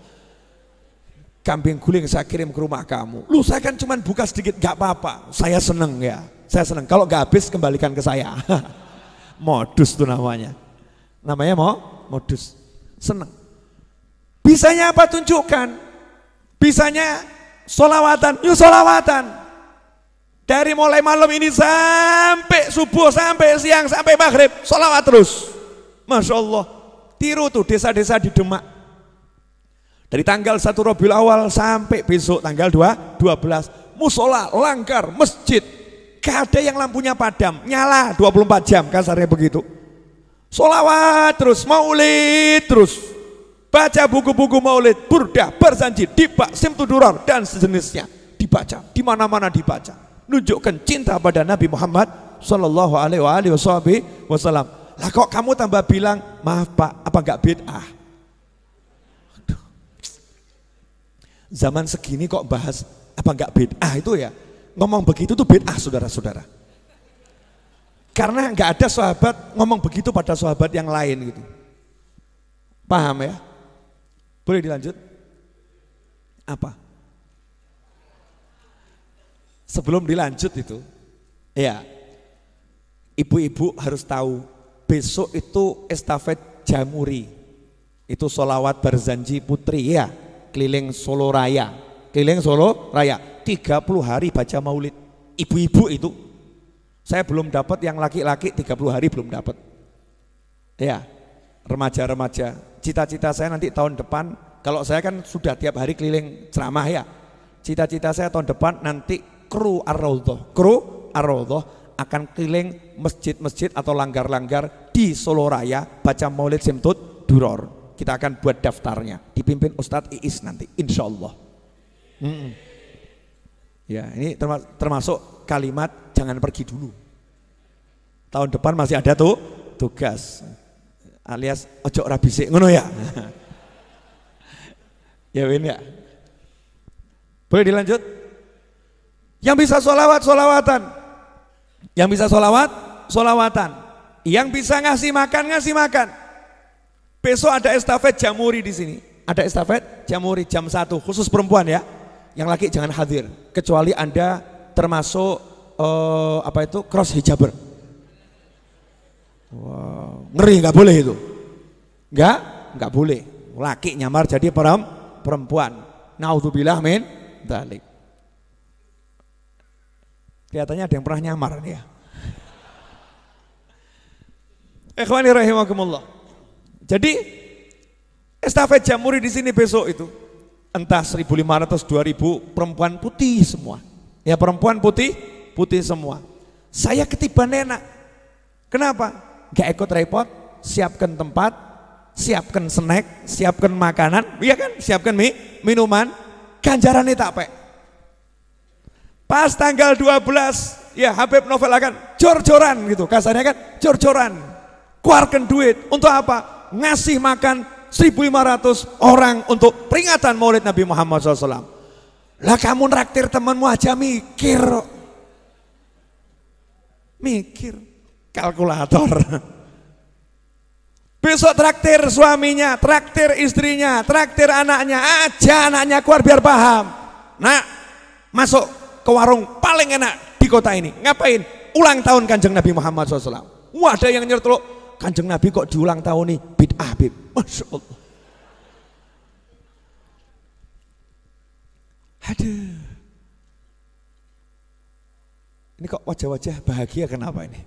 kambing guling saya kirim ke rumah kamu. Lu saya kan cuma buka sedikit, gak apa-apa. Saya seneng ya, saya seneng. Kalau gak habis kembalikan ke saya. <laughs> modus tuh namanya. Namanya mau modus. Seneng. Bisanya apa tunjukkan? Bisanya solawatan, yuk solawatan. Dari mulai malam ini sampai subuh, sampai siang, sampai maghrib, solawat terus. Masya Allah, tiru tuh desa-desa di Demak dari tanggal 1 Rabiul Awal sampai besok tanggal 2, 12, musola, langgar, masjid. Kada yang lampunya padam, nyala 24 jam kasarnya begitu. Solawat terus, maulid terus. Baca buku-buku maulid, burda, bersanji, dibak, simtudurar, dan sejenisnya. Dibaca, di mana-mana dibaca. Nunjukkan cinta pada Nabi Muhammad Sallallahu alaihi wasallam Lah kok kamu tambah bilang Maaf pak, apa enggak bid'ah Zaman segini kok bahas apa enggak bid'ah itu ya. Ngomong begitu tuh bid'ah saudara-saudara. Karena enggak ada sahabat ngomong begitu pada sahabat yang lain gitu. Paham ya? Boleh dilanjut? Apa? Sebelum dilanjut itu, ya ibu-ibu harus tahu besok itu estafet jamuri. Itu solawat berzanji putri ya keliling Solo Raya, keliling Solo Raya, 30 hari baca maulid. Ibu-ibu itu saya belum dapat yang laki-laki 30 hari belum dapat. Ya, remaja-remaja. Cita-cita saya nanti tahun depan kalau saya kan sudah tiap hari keliling ceramah ya. Cita-cita saya tahun depan nanti kru ar Kru ar akan keliling masjid-masjid atau langgar-langgar di Solo Raya baca Maulid Simtud Duror. Kita akan buat daftarnya. Dipimpin Ustadz Iis nanti, insya Allah. Mm Ya, ini termasuk kalimat jangan pergi dulu. Tahun depan masih ada tuh tugas alias ojo rabisi ngono ya. <laughs> ya Win ya. Boleh dilanjut? Yang bisa sholawat sholawatan Yang bisa sholawat sholawatan Yang bisa ngasih makan, ngasih makan. Besok ada estafet jamuri di sini. Ada estafet jamuri jam 1 khusus perempuan ya. Yang laki jangan hadir kecuali Anda termasuk uh, apa itu cross hijaber. Wow, ngeri nggak boleh itu. Nggak, nggak boleh. Laki nyamar jadi perempuan. Nauzubillah min dalik. Kelihatannya ada yang pernah nyamar nih ya. Ikhwani rahimakumullah. Jadi estafet jamuri di sini besok itu entah 1500 2000 perempuan putih semua. Ya perempuan putih, putih semua. Saya ketiban enak. Kenapa? Gak ikut repot, siapkan tempat, siapkan snack, siapkan makanan, iya kan? Siapkan mie, minuman, Ganjaran tak pek. Pas tanggal 12, ya Habib Novel akan jor-joran gitu, kasarnya kan jor-joran. Keluarkan duit, untuk apa? ngasih makan 1500 orang untuk peringatan maulid Nabi Muhammad SAW. Lah kamu nraktir temanmu aja mikir. Mikir. Kalkulator. <laughs> Besok traktir suaminya, traktir istrinya, traktir anaknya. Aja anaknya keluar biar paham. nah masuk ke warung paling enak di kota ini. Ngapain? Ulang tahun kanjeng Nabi Muhammad SAW. Wah ada yang nyertuluk, kanjeng Nabi kok diulang tahun nih bid'ah bib. Masya Allah. Aduh. Ini kok wajah-wajah bahagia kenapa ini?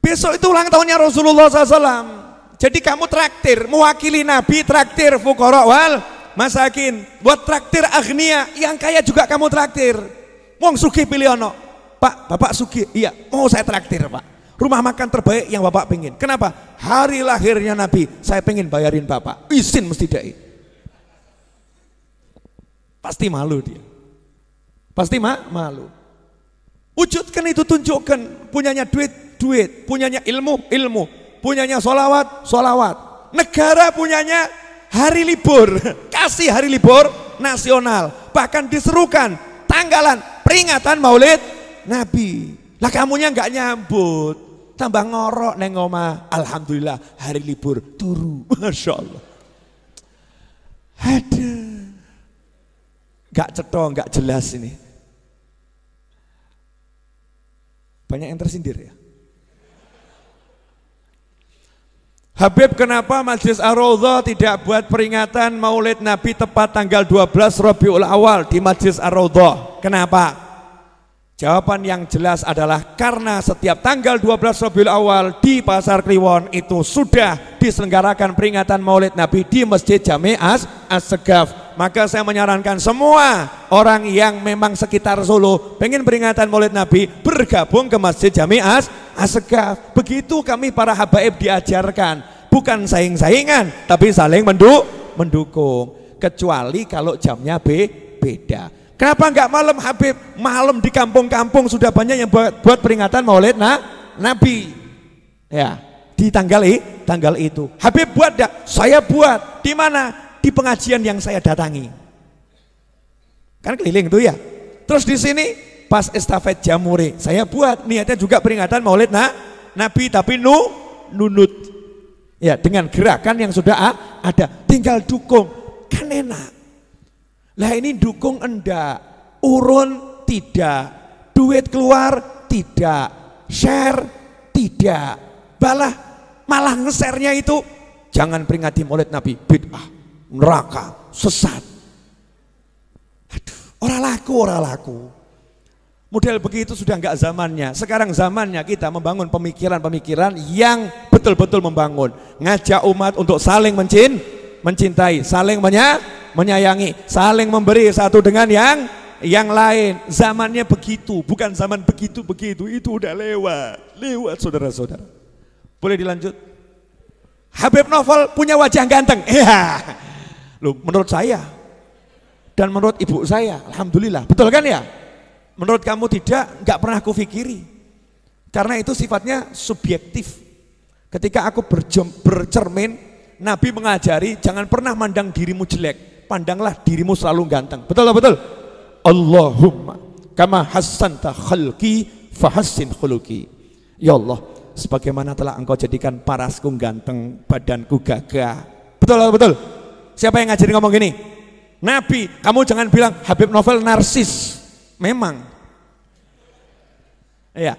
Besok itu ulang tahunnya Rasulullah SAW. Jadi kamu traktir, mewakili Nabi traktir fukara wal masakin. Buat traktir agnia, yang kaya juga kamu traktir. Wong sugih pilih ono. Pak, Bapak Sugi, iya, mau saya traktir Pak. Rumah makan terbaik yang Bapak pingin. Kenapa? Hari lahirnya Nabi, saya pengen bayarin Bapak. Izin mesti dai. Pasti malu dia. Pasti ma malu. Wujudkan itu tunjukkan punyanya duit, duit, punyanya ilmu, ilmu, punyanya solawat, solawat. Negara punyanya hari libur, <laughs> kasih hari libur nasional. Bahkan diserukan tanggalan peringatan Maulid Nabi. Lah kamunya nggak nyambut. Tambah ngorok neng oma. Alhamdulillah hari libur turu. <laughs> Masya Allah. Ada. Enggak cetong, enggak jelas ini. Banyak yang tersindir ya. Habib kenapa Masjid ar tidak buat peringatan Maulid Nabi tepat tanggal 12 Rabiul Awal di Masjid ar -Rodha? Kenapa? Jawaban yang jelas adalah karena setiap tanggal 12 Rabiul Awal di Pasar Kliwon itu sudah diselenggarakan peringatan Maulid Nabi di Masjid Jame As Assegaf. Maka saya menyarankan semua orang yang memang sekitar Solo pengen peringatan Maulid Nabi bergabung ke Masjid Jame As Assegaf. Begitu kami para habaib diajarkan, bukan saing-saingan tapi saling mendukung kecuali kalau jamnya B beda. Kenapa enggak malam Habib? Malam di kampung-kampung sudah banyak yang buat, buat peringatan Maulid nah, Nabi. Ya, di tanggal i, tanggal itu. Habib buat enggak? Saya buat. Di mana? Di pengajian yang saya datangi. Kan keliling itu ya. Terus di sini pas estafet jamure saya buat niatnya juga peringatan Maulid nah, Nabi tapi nu nunut. Ya, dengan gerakan yang sudah ah, ada tinggal dukung. Kan enak. Lah ini dukung enggak, urun tidak, duit keluar tidak, share tidak. Balah malah ngesernya itu jangan peringati Maulid Nabi, bid'ah, neraka, sesat. Aduh, ora laku, ora laku. Model begitu sudah enggak zamannya. Sekarang zamannya kita membangun pemikiran-pemikiran yang betul-betul membangun. Ngajak umat untuk saling mencintai mencintai, saling menya, menyayangi, saling memberi satu dengan yang yang lain. Zamannya begitu, bukan zaman begitu-begitu, itu udah lewat. Lewat saudara-saudara. Boleh dilanjut? Habib Novel punya wajah ganteng. Iya. Loh, menurut saya dan menurut ibu saya, alhamdulillah. Betul kan ya? Menurut kamu tidak, nggak pernah aku pikiri. Karena itu sifatnya subjektif. Ketika aku bercermin Nabi mengajari jangan pernah mandang dirimu jelek, pandanglah dirimu selalu ganteng. Betul lah betul. Allahumma kama hassanta khalqi fahassin khuluqi. Ya Allah, sebagaimana telah engkau jadikan parasku ganteng, badanku gagah. Betul lah betul. Siapa yang ngajarin ngomong gini? Nabi, kamu jangan bilang Habib Novel narsis. Memang. Iya,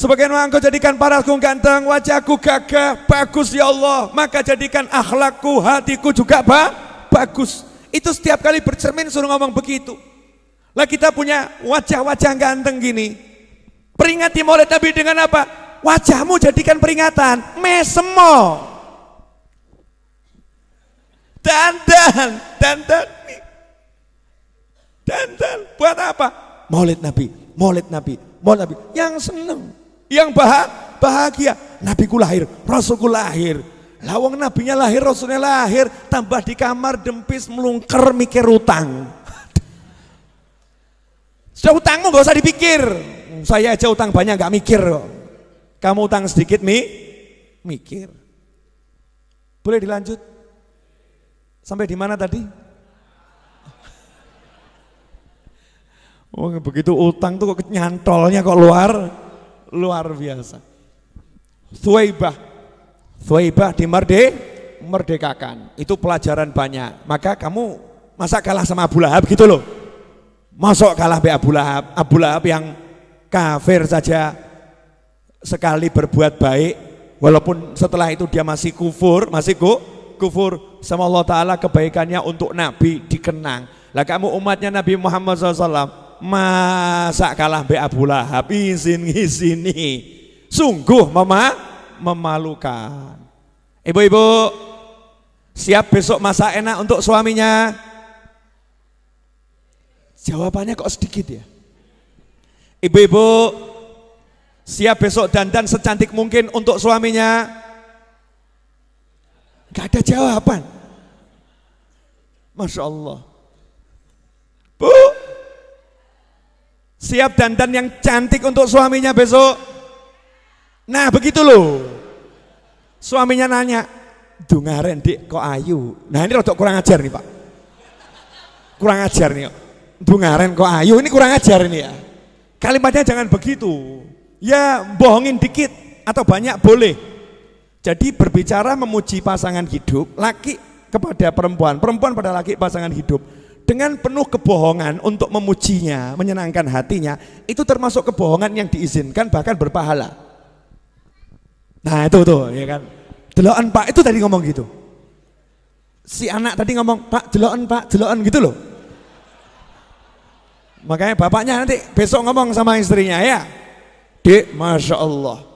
Sebagian orang kau jadikan parasku ganteng, wajahku gagah, bagus ya Allah. Maka jadikan akhlakku, hatiku juga ba bagus. Itu setiap kali bercermin suruh ngomong begitu. Lah kita punya wajah-wajah ganteng gini. Peringati maulid Nabi dengan apa? Wajahmu jadikan peringatan. Mesemo. Dandan. Dandan. Dandan. Buat apa? Maulid Nabi. Maulid Nabi. Maulid Nabi. Yang seneng yang bah bahagia. ku lahir, Rasul ku lahir. Lawang nabinya lahir, Rasulnya lahir. Tambah di kamar dempis melungker mikir utang. <laughs> Sudah utangmu gak usah dipikir. Saya aja utang banyak gak mikir Kamu utang sedikit mi, mikir. Boleh dilanjut? Sampai di mana tadi? <laughs> Oh, begitu utang tuh kok nyantolnya kok luar luar biasa. Thuaibah, Thuaibah di merdekakan. Itu pelajaran banyak. Maka kamu masa kalah sama Abu Lahab gitu loh. Masuk kalah be Abu Lahab, Abu Lahab yang kafir saja sekali berbuat baik walaupun setelah itu dia masih kufur, masih ku, kufur sama Allah taala kebaikannya untuk nabi dikenang. Lah kamu umatnya Nabi Muhammad SAW masa kalah be Abu Lahab izin sini sungguh mama memalukan ibu-ibu siap besok masa enak untuk suaminya jawabannya kok sedikit ya ibu-ibu siap besok dandan secantik mungkin untuk suaminya gak ada jawaban Masya Allah Bu Siap dandan yang cantik untuk suaminya besok. Nah begitu loh. Suaminya nanya, dungaren dik kok ayu. Nah ini rodok kurang ajar nih pak. Kurang ajar nih. Dungaren kok ayu, ini kurang ajar nih ya. Kalimatnya jangan begitu. Ya bohongin dikit atau banyak boleh. Jadi berbicara memuji pasangan hidup, laki kepada perempuan, perempuan pada laki pasangan hidup dengan penuh kebohongan untuk memujinya, menyenangkan hatinya, itu termasuk kebohongan yang diizinkan bahkan berpahala. Nah itu tuh, ya kan. Deloan pak, itu tadi ngomong gitu. Si anak tadi ngomong, pak deloan pak, deloan gitu loh. Makanya bapaknya nanti besok ngomong sama istrinya ya. Dek, Masya Allah.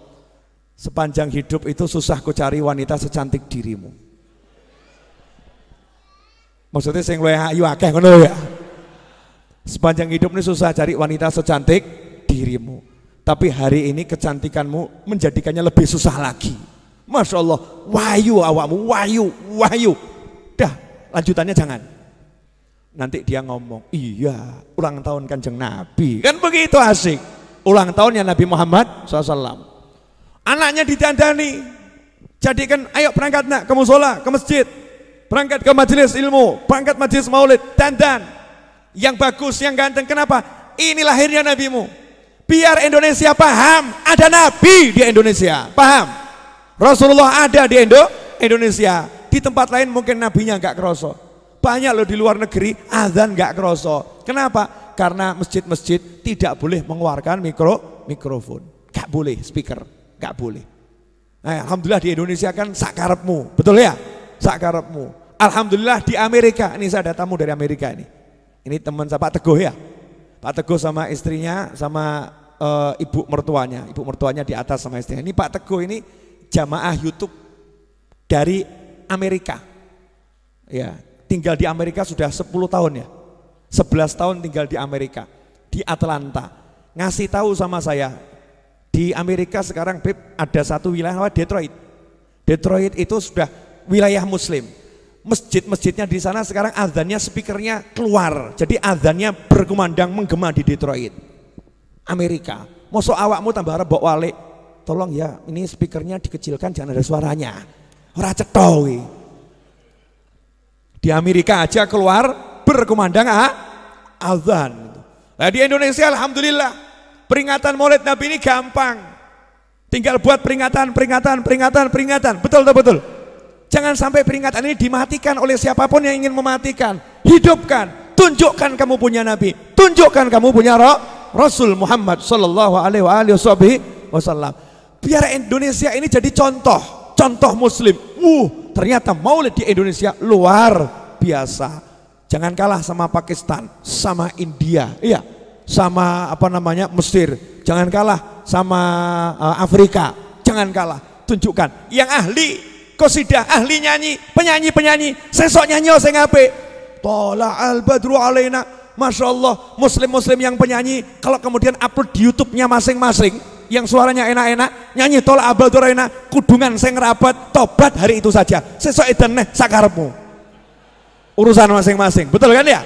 Sepanjang hidup itu susah ku cari wanita secantik dirimu. Maksudnya sing luwe ayu akeh ngono ya. Sepanjang hidup ini susah cari wanita secantik dirimu. Tapi hari ini kecantikanmu menjadikannya lebih susah lagi. Masya Allah, wayu awakmu, wayu, wayu. Dah, lanjutannya jangan. Nanti dia ngomong, iya ulang tahun kanjeng Nabi. Kan begitu asik. Ulang tahunnya Nabi Muhammad SAW. Anaknya ditandani. Jadikan, ayo berangkat nak ke musola, ke masjid berangkat ke majelis ilmu, berangkat majelis maulid, dandan yang bagus, yang ganteng. Kenapa? Ini lahirnya nabimu. Biar Indonesia paham ada nabi di Indonesia. Paham? Rasulullah ada di Indo Indonesia. Di tempat lain mungkin nabinya nggak kerosok. Banyak loh di luar negeri azan nggak kerosok. Kenapa? Karena masjid-masjid tidak boleh mengeluarkan mikro mikrofon. Gak boleh speaker, gak boleh. Nah, Alhamdulillah di Indonesia kan sakarepmu, betul ya? sakarepmu. Alhamdulillah di Amerika, ini saya ada tamu dari Amerika ini. Ini teman saya Pak Teguh ya. Pak Teguh sama istrinya sama e, ibu mertuanya, ibu mertuanya di atas sama istrinya. Ini Pak Teguh ini jamaah YouTube dari Amerika. Ya, tinggal di Amerika sudah 10 tahun ya. 11 tahun tinggal di Amerika, di Atlanta. Ngasih tahu sama saya, di Amerika sekarang Beb, ada satu wilayah Detroit. Detroit itu sudah wilayah muslim. Masjid-masjidnya di sana sekarang azannya speakernya keluar. Jadi azannya berkumandang menggema di Detroit. Amerika. moso awakmu tambah arep wale, walik. Tolong ya, ini speakernya dikecilkan jangan ada suaranya. Ora cetho Di Amerika aja keluar berkumandang ah, azan. Nah, di Indonesia alhamdulillah peringatan Maulid Nabi ini gampang. Tinggal buat peringatan, peringatan, peringatan, peringatan. betul, betul. Jangan sampai peringatan ini dimatikan oleh siapapun yang ingin mematikan. Hidupkan, tunjukkan kamu punya Nabi, tunjukkan kamu punya roh, Rasul Muhammad Sallallahu Alaihi Wasallam. Biar Indonesia ini jadi contoh, contoh Muslim. uh ternyata Maulid di Indonesia luar biasa. Jangan kalah sama Pakistan, sama India, iya, sama apa namanya Mesir. Jangan kalah sama eh, Afrika, jangan kalah. Tunjukkan yang ahli kosidah ahli nyanyi penyanyi-penyanyi sesok nyanyi sing ngape tola al badru alaina Masya Allah muslim-muslim yang penyanyi kalau kemudian upload di YouTube-nya masing-masing yang suaranya enak-enak nyanyi tola al badru alaina kudungan sing rapat tobat hari itu saja sesok edan neh sakarmu urusan masing-masing betul kan ya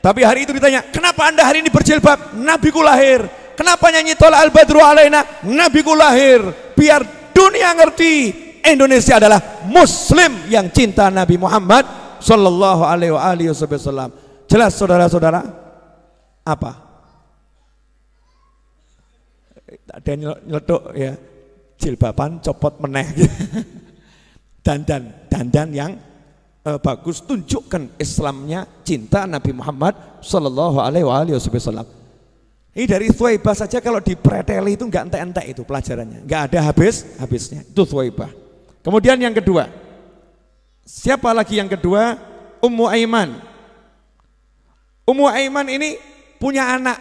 tapi hari itu ditanya kenapa anda hari ini berjilbab ku lahir kenapa nyanyi tola al badru alaina ku lahir biar dunia ngerti Indonesia adalah muslim yang cinta Nabi Muhammad sallallahu alaihi wasallam. Jelas saudara-saudara? Apa? Ada nyeletuk ya. Jilbaban copot meneh. <laughs> dandan, dandan yang eh, bagus tunjukkan Islamnya cinta Nabi Muhammad sallallahu alaihi wasallam. Ini dari Thuaibah saja kalau dipreteli itu enggak entek-entek itu pelajarannya. Enggak ada habis-habisnya. Itu Thuaibah. Kemudian yang kedua, siapa lagi yang kedua? Ummu Aiman. Ummu Aiman ini punya anak.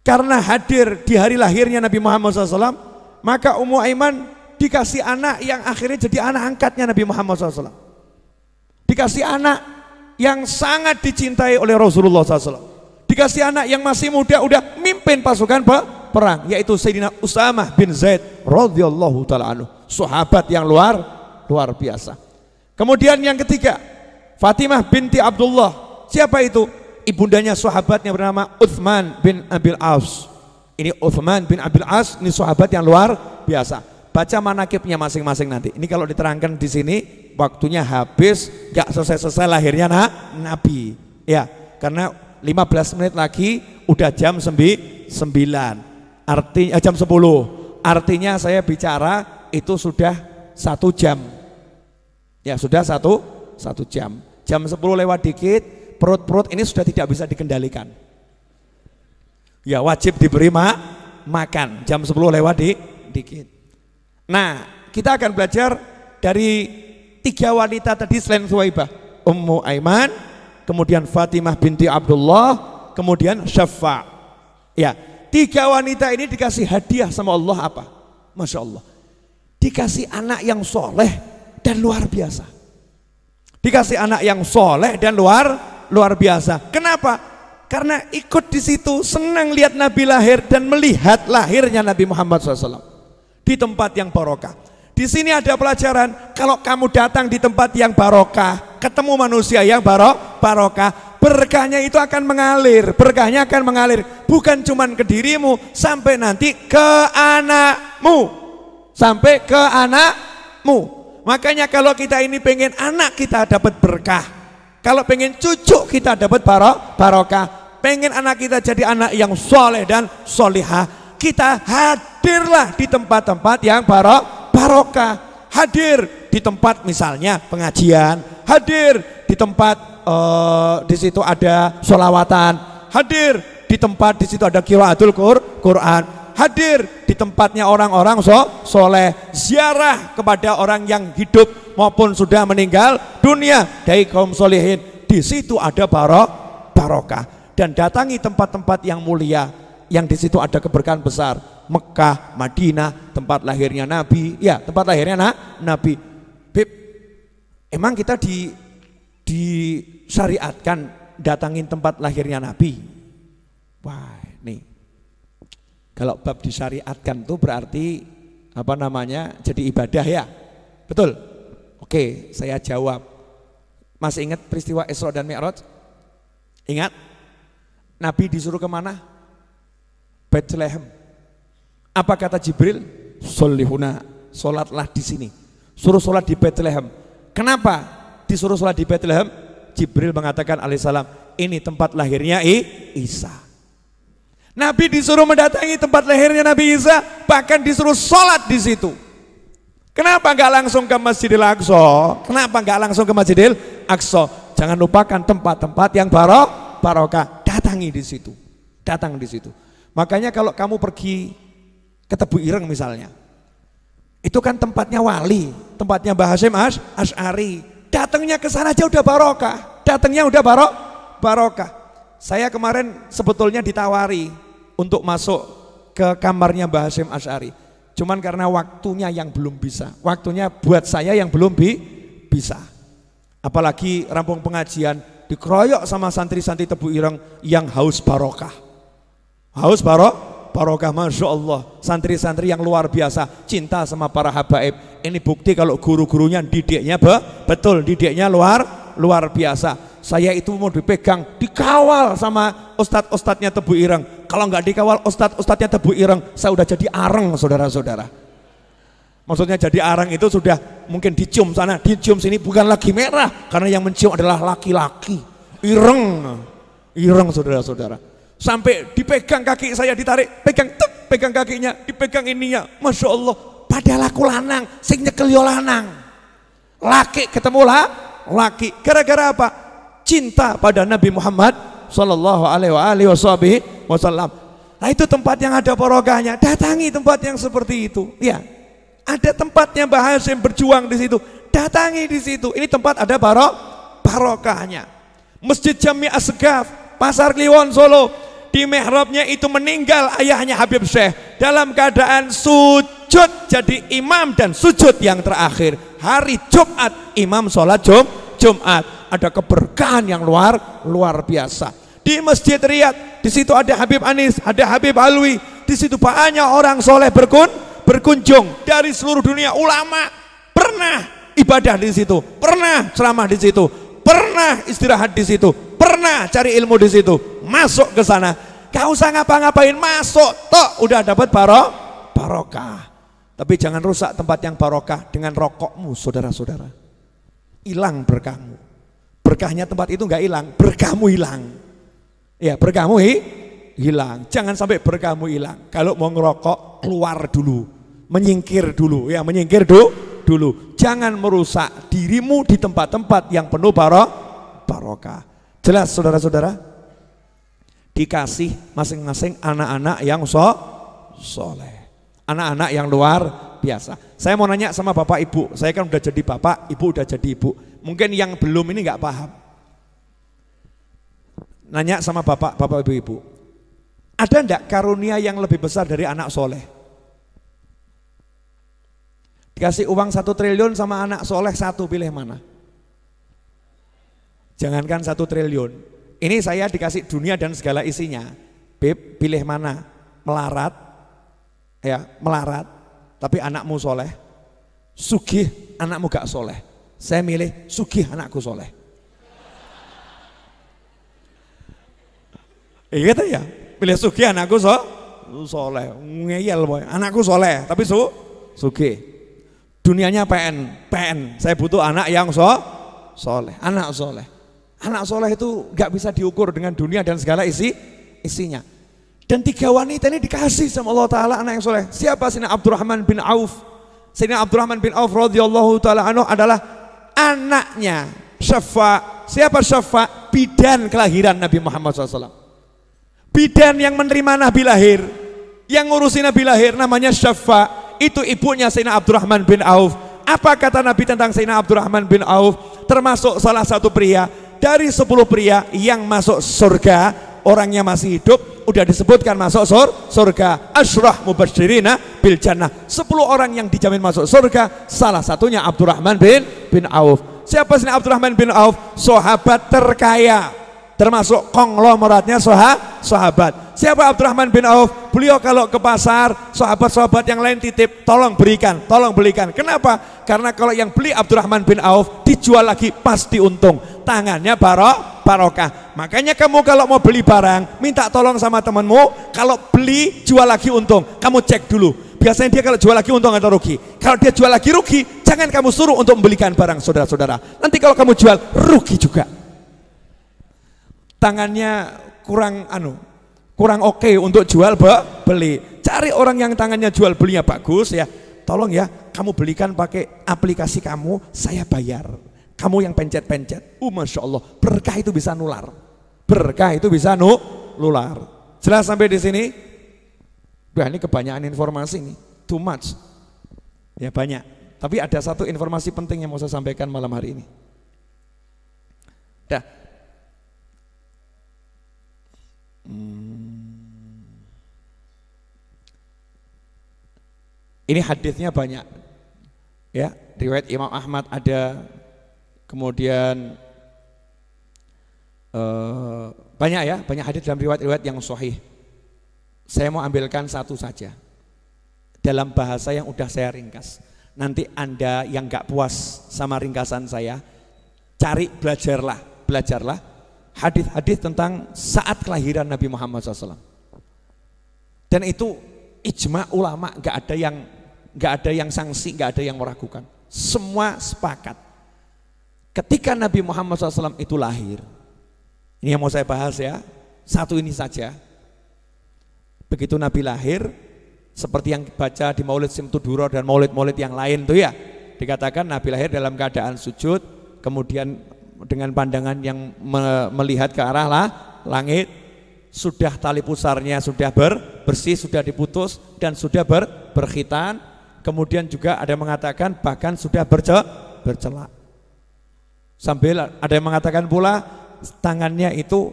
Karena hadir di hari lahirnya Nabi Muhammad SAW, maka Ummu Aiman dikasih anak yang akhirnya jadi anak angkatnya Nabi Muhammad SAW. Dikasih anak yang sangat dicintai oleh Rasulullah SAW. Dikasih anak yang masih muda, udah mimpin pasukan pak perang yaitu Sayyidina usama bin Zaid radhiyallahu taala anhu, sahabat yang luar luar biasa. Kemudian yang ketiga, Fatimah binti Abdullah. Siapa itu? Ibundanya sahabatnya bernama Uthman bin Abil Aus. Ini Uthman bin Abil Aus, ini sahabat yang luar biasa baca manakibnya masing-masing nanti. Ini kalau diterangkan di sini waktunya habis, gak selesai-selesai lahirnya nak Nabi. Ya, karena 15 menit lagi udah jam sembilan Arti, eh, jam 10. Artinya saya bicara itu sudah satu jam. Ya sudah satu, satu jam. Jam 10 lewat dikit, perut-perut ini sudah tidak bisa dikendalikan. Ya wajib diberi mak, makan. Jam 10 lewat di, dikit. Nah, kita akan belajar dari tiga wanita tadi selain Suwaibah. Ummu Aiman, kemudian Fatimah binti Abdullah, kemudian Syafa. Ya, Tiga wanita ini dikasih hadiah sama Allah apa? Masya Allah. Dikasih anak yang soleh dan luar biasa. Dikasih anak yang soleh dan luar luar biasa. Kenapa? Karena ikut di situ senang lihat Nabi lahir dan melihat lahirnya Nabi Muhammad SAW di tempat yang barokah. Di sini ada pelajaran kalau kamu datang di tempat yang barokah, ketemu manusia yang barok barokah, berkahnya itu akan mengalir, berkahnya akan mengalir, bukan cuman ke dirimu sampai nanti ke anakmu, sampai ke anakmu. Makanya kalau kita ini pengen anak kita dapat berkah, kalau pengen cucu kita dapat barok, barokah, pengen anak kita jadi anak yang soleh dan solihah, kita hadirlah di tempat-tempat yang barok, barokah, hadir di tempat misalnya pengajian, hadir di tempat uh, di situ ada solawatan. Hadir di tempat di situ ada kiraatul Qur, Quran. Hadir di tempatnya orang-orang so, soleh. Ziarah kepada orang yang hidup maupun sudah meninggal dunia dari kaum solehin. Di situ ada barok, barokah. Dan datangi tempat-tempat yang mulia yang di situ ada keberkahan besar. Mekah, Madinah, tempat lahirnya Nabi, ya tempat lahirnya na, Nabi. Bip, emang kita di disyariatkan datangin tempat lahirnya Nabi. Wah, ini Kalau bab disyariatkan tuh berarti apa namanya? Jadi ibadah ya. Betul? Oke, saya jawab. Masih ingat peristiwa Isra dan Mi'raj? Ingat? Nabi disuruh kemana? Bethlehem. Apa kata Jibril? Solihuna, sholatlah di sini. Suruh sholat di Bethlehem. Kenapa? disuruh sholat di Bethlehem, Jibril mengatakan alaihissalam, ini tempat lahirnya I, Isa. Nabi disuruh mendatangi tempat lahirnya Nabi Isa, bahkan disuruh sholat di situ. Kenapa nggak langsung ke Masjidil Aqsa? Kenapa nggak langsung ke Masjidil Aqsa? Jangan lupakan tempat-tempat yang barok, barokah. Datangi di situ. Datang di situ. Makanya kalau kamu pergi ke Tebu Ireng misalnya, itu kan tempatnya wali, tempatnya Mbah ash ashari Datangnya ke sana aja udah barokah. Datangnya udah barok barokah. Saya kemarin sebetulnya ditawari untuk masuk ke kamarnya Mbah Hasyim Asyari. Cuman karena waktunya yang belum bisa. Waktunya buat saya yang belum bi bisa. Apalagi rampung pengajian dikeroyok sama santri-santri tebu ireng yang haus barokah. Haus barok, barokah Masya Allah. Santri-santri yang luar biasa cinta sama para habaib. Ini bukti kalau guru-gurunya didiknya be, betul, didiknya luar luar biasa. Saya itu mau dipegang, dikawal sama ustadz-ustadznya tebu ireng. Kalau nggak dikawal ustadz-ustadznya tebu ireng, saya udah jadi areng saudara-saudara. Maksudnya jadi arang itu sudah mungkin dicium sana, dicium sini bukan lagi merah karena yang mencium adalah laki-laki. Ireng. Ireng saudara-saudara. Sampai dipegang kaki saya ditarik, pegang tep, pegang kakinya, dipegang ininya. Masya Allah, padahal aku lanang sing nyekel yo lanang laki ketemu lah laki gara-gara apa cinta pada Nabi Muhammad saw. Alaihi Wasallam nah itu tempat yang ada porogahnya datangi tempat yang seperti itu ya ada tempatnya bahas yang berjuang di situ datangi di situ ini tempat ada barok barokahnya Masjid Jami Asgaf Pasar Kliwon Solo di mihrabnya itu meninggal ayahnya Habib Syekh dalam keadaan suci sujud jadi imam dan sujud yang terakhir hari Jumat imam sholat Jum, Jumat ada keberkahan yang luar luar biasa di Masjid Riyad di situ ada Habib Anis ada Habib Alwi di situ banyak orang soleh berkun berkunjung dari seluruh dunia ulama pernah ibadah di situ pernah ceramah di situ pernah istirahat di situ pernah cari ilmu di situ masuk ke sana kau usah ngapa-ngapain masuk tok udah dapat barok barokah. Tapi jangan rusak tempat yang barokah dengan rokokmu saudara-saudara. Hilang berkahmu. Berkahnya tempat itu enggak hilang, berkahmu hilang. Ya berkahmu hi? hilang. Jangan sampai berkahmu hilang. Kalau mau ngerokok keluar dulu, menyingkir dulu. Ya menyingkir do, dulu. Jangan merusak dirimu di tempat-tempat yang penuh barok, barokah. Jelas saudara-saudara? Dikasih masing-masing anak-anak yang so, soleh anak-anak yang luar biasa. Saya mau nanya sama bapak ibu, saya kan udah jadi bapak, ibu udah jadi ibu. Mungkin yang belum ini nggak paham. Nanya sama bapak, bapak ibu ibu, ada enggak karunia yang lebih besar dari anak soleh? Dikasih uang satu triliun sama anak soleh satu pilih mana? Jangankan satu triliun, ini saya dikasih dunia dan segala isinya. Beb, pilih mana? Melarat, ya melarat tapi anakmu soleh sugih anakmu gak soleh saya milih sugih anakku soleh iya gitu ya pilih sugih anakku so soleh ngeyel boy anakku soleh tapi su sugih dunianya PN PN saya butuh anak yang so soleh anak soleh anak soleh itu gak bisa diukur dengan dunia dan segala isi isinya dan tiga wanita ini dikasih sama Allah Ta'ala anak yang soleh. Siapa Sina Abdurrahman bin Auf? Sina Abdurrahman bin Auf radhiyallahu ta'ala anhu adalah anaknya Syafa. Siapa Syafa? Bidan kelahiran Nabi Muhammad SAW. Bidan yang menerima Nabi lahir. Yang ngurusin Nabi lahir namanya Syafa. Itu ibunya Sina Abdurrahman bin Auf. Apa kata Nabi tentang Sina Abdurrahman bin Auf? Termasuk salah satu pria dari sepuluh pria yang masuk surga orangnya masih hidup udah disebutkan masuk sur, surga asyrah mubasyirina bil jannah 10 orang yang dijamin masuk surga salah satunya Abdurrahman bin bin Auf siapa sih Abdurrahman bin Auf sahabat terkaya termasuk konglomeratnya soha, sahabat. Siapa Abdurrahman bin Auf? Beliau kalau ke pasar, sahabat-sahabat yang lain titip, tolong berikan, tolong belikan. Kenapa? Karena kalau yang beli Abdurrahman bin Auf dijual lagi pasti untung. Tangannya barok, barokah. Makanya kamu kalau mau beli barang, minta tolong sama temanmu, kalau beli jual lagi untung. Kamu cek dulu. Biasanya dia kalau jual lagi untung atau rugi. Kalau dia jual lagi rugi, jangan kamu suruh untuk membelikan barang saudara-saudara. Nanti kalau kamu jual rugi juga tangannya kurang anu kurang oke okay untuk jual be, beli cari orang yang tangannya jual belinya bagus ya tolong ya kamu belikan pakai aplikasi kamu saya bayar kamu yang pencet-pencet uh masya Allah berkah itu bisa nular berkah itu bisa nu nular jelas sampai di sini Wah ini kebanyakan informasi nih too much ya banyak tapi ada satu informasi penting yang mau saya sampaikan malam hari ini dah Hmm. Ini hadisnya banyak. Ya, riwayat Imam Ahmad ada, kemudian uh, banyak ya, banyak hadis dalam riwayat-riwayat yang sahih. Saya mau ambilkan satu saja dalam bahasa yang udah saya ringkas. Nanti Anda yang nggak puas sama ringkasan saya, cari belajarlah, belajarlah hadis-hadis tentang saat kelahiran Nabi Muhammad SAW. Dan itu ijma ulama, nggak ada yang nggak ada yang sanksi, nggak ada yang meragukan. Semua sepakat. Ketika Nabi Muhammad SAW itu lahir, ini yang mau saya bahas ya, satu ini saja. Begitu Nabi lahir, seperti yang baca di Maulid Simtuduro dan Maulid-Maulid yang lain tuh ya, dikatakan Nabi lahir dalam keadaan sujud, kemudian dengan pandangan yang me melihat ke arah lah, langit sudah tali pusarnya sudah ber, bersih sudah diputus dan sudah ber, berkhitan kemudian juga ada yang mengatakan bahkan sudah berce, bercelak sambil ada yang mengatakan pula tangannya itu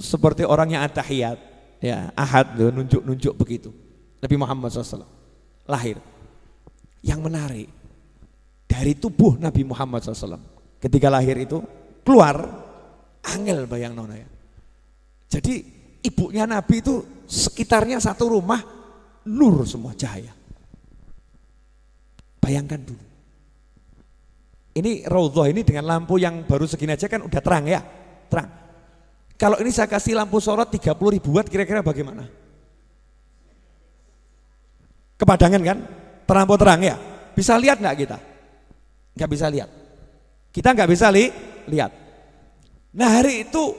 seperti orang yang atahiyat ya ahad nunjuk-nunjuk begitu Nabi Muhammad SAW lahir yang menarik dari tubuh Nabi Muhammad SAW ketika lahir itu keluar, angel bayang nona ya. Jadi ibunya Nabi itu sekitarnya satu rumah nur semua cahaya. Bayangkan dulu. Ini raudhah ini dengan lampu yang baru segini aja kan udah terang ya, terang. Kalau ini saya kasih lampu sorot 30 ribu watt kira-kira bagaimana? Kepadangan kan? terang terang ya? Bisa lihat nggak kita? Nggak bisa lihat. Kita nggak bisa lihat lihat. Nah hari itu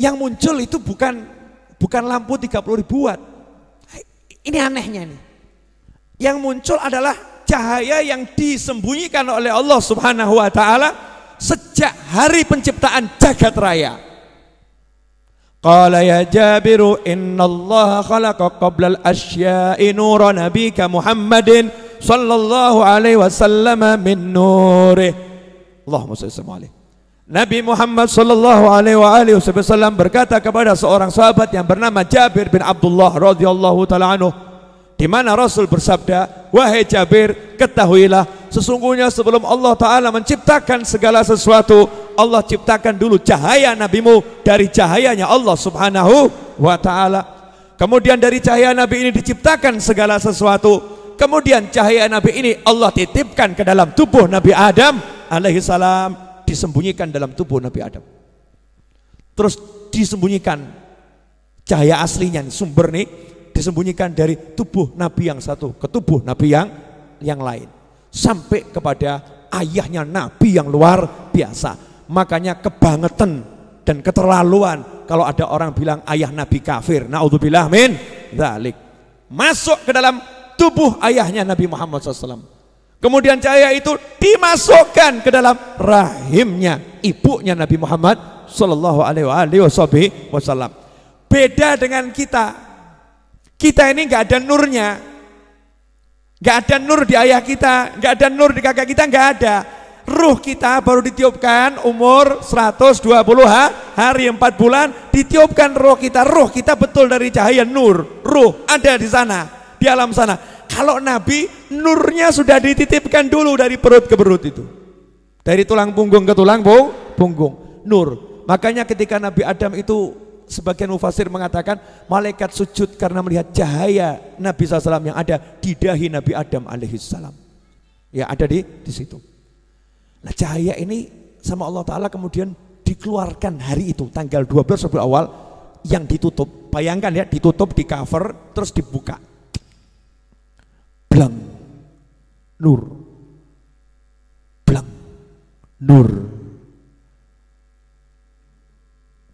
yang muncul itu bukan bukan lampu 30 ribu watt. Ini anehnya nih. Yang muncul adalah cahaya yang disembunyikan oleh Allah Subhanahu wa taala sejak hari penciptaan jagat raya. Qala ya Jabiru innallaha khalaqa qabla al-asya'i nura nabika Muhammadin sallallahu alaihi wasallam min nurih Allahumma salli Nabi Muhammad sallallahu alaihi wasallam berkata kepada seorang sahabat yang bernama Jabir bin Abdullah radhiyallahu taala anhu di mana Rasul bersabda, "Wahai Jabir, ketahuilah sesungguhnya sebelum Allah taala menciptakan segala sesuatu, Allah ciptakan dulu cahaya nabimu dari cahayanya Allah Subhanahu wa taala. Kemudian dari cahaya nabi ini diciptakan segala sesuatu. Kemudian cahaya nabi ini Allah titipkan ke dalam tubuh Nabi Adam alaihi salam disembunyikan dalam tubuh Nabi Adam. Terus disembunyikan cahaya aslinya, sumber nih disembunyikan dari tubuh Nabi yang satu ke tubuh Nabi yang yang lain. Sampai kepada ayahnya Nabi yang luar biasa. Makanya kebangetan dan keterlaluan kalau ada orang bilang ayah Nabi kafir. Naudzubillah min dzalik. Masuk ke dalam tubuh ayahnya Nabi Muhammad SAW Kemudian cahaya itu dimasukkan ke dalam rahimnya ibunya Nabi Muhammad Shallallahu Alaihi Wasallam. Beda dengan kita. Kita ini nggak ada nurnya, nggak ada nur di ayah kita, nggak ada nur di kakak kita, nggak ada. Ruh kita baru ditiupkan umur 120 hari 4 bulan ditiupkan roh kita. Ruh kita betul dari cahaya nur. Ruh ada di sana, di alam sana kalau Nabi nurnya sudah dititipkan dulu dari perut ke perut itu. Dari tulang punggung ke tulang punggung, nur. Makanya ketika Nabi Adam itu sebagian mufasir mengatakan malaikat sujud karena melihat cahaya Nabi SAW yang ada di dahi Nabi Adam alaihissalam. Ya ada di di situ. Nah cahaya ini sama Allah Ta'ala kemudian dikeluarkan hari itu tanggal 12 sebelum Awal yang ditutup. Bayangkan ya ditutup, di cover, terus dibuka blang nur blang nur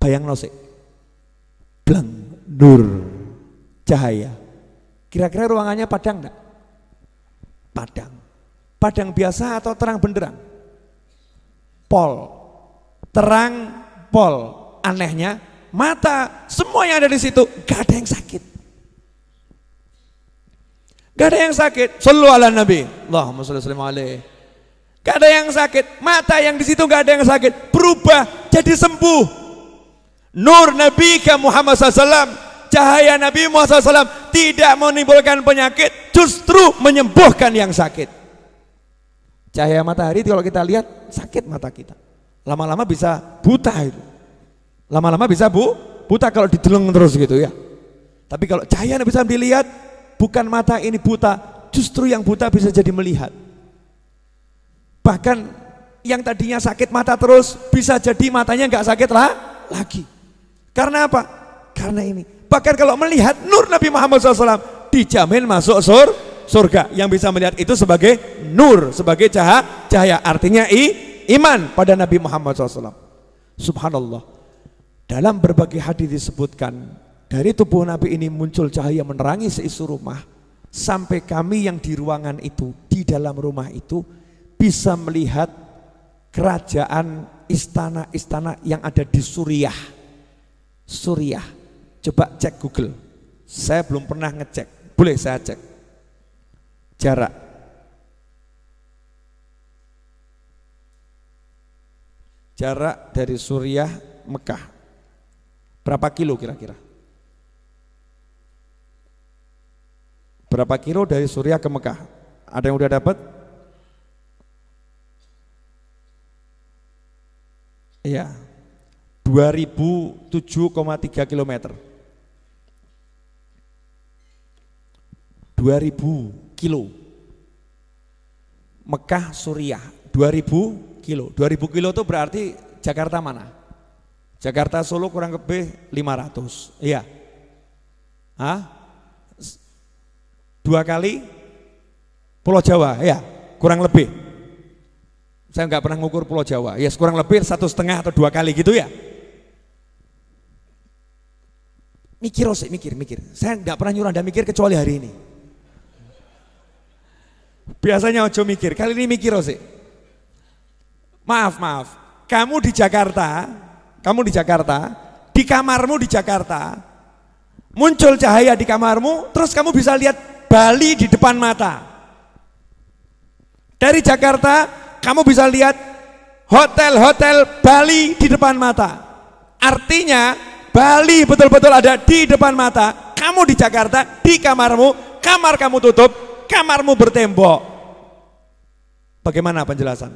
bayang nosek blang nur cahaya kira-kira ruangannya padang enggak padang padang biasa atau terang benderang pol terang pol anehnya mata semua yang ada di situ gak ada yang sakit Gak ada yang sakit. selalu ala Nabi. Allahumma salli sallim Gak ada yang sakit. Mata yang di situ gak ada yang sakit. Berubah jadi sembuh. Nur Nabi ke Muhammad SAW. Cahaya Nabi Muhammad SAW tidak menimbulkan penyakit. Justru menyembuhkan yang sakit. Cahaya matahari kalau kita lihat sakit mata kita. Lama-lama bisa buta itu. Lama-lama bisa bu, buta kalau dideleng terus gitu ya. Tapi kalau cahaya Nabi SAW dilihat bukan mata ini buta, justru yang buta bisa jadi melihat. Bahkan yang tadinya sakit mata terus bisa jadi matanya nggak sakit lah lagi. Karena apa? Karena ini. Bahkan kalau melihat nur Nabi Muhammad SAW dijamin masuk sur surga. Yang bisa melihat itu sebagai nur, sebagai cahaya, cahaya. Artinya i, iman pada Nabi Muhammad SAW. Subhanallah. Dalam berbagai hadis disebutkan dari tubuh Nabi ini muncul cahaya menerangi seisi rumah. Sampai kami yang di ruangan itu, di dalam rumah itu bisa melihat kerajaan istana-istana yang ada di Suriah. Suriah. Coba cek Google. Saya belum pernah ngecek. Boleh saya cek. Jarak. Jarak dari Suriah Mekah. Berapa kilo kira-kira? Berapa kilo dari Suriah ke Mekah? Ada yang udah dapat? Iya. 2007,3 km. 2000 kilo. Mekah Suriah 2000 kilo. 2000 kilo itu berarti Jakarta mana? Jakarta Solo kurang lebih 500. Iya. Hah? dua kali Pulau Jawa ya kurang lebih saya nggak pernah ngukur Pulau Jawa ya kurang lebih satu setengah atau dua kali gitu ya mikir Rose mikir mikir saya nggak pernah nyuruh anda mikir kecuali hari ini biasanya ojo mikir kali ini mikir Rose maaf maaf kamu di Jakarta kamu di Jakarta di kamarmu di Jakarta muncul cahaya di kamarmu terus kamu bisa lihat Bali di depan mata. Dari Jakarta kamu bisa lihat hotel-hotel Bali di depan mata. Artinya Bali betul-betul ada di depan mata. Kamu di Jakarta, di kamarmu, kamar kamu tutup, kamarmu bertembok. Bagaimana penjelasan?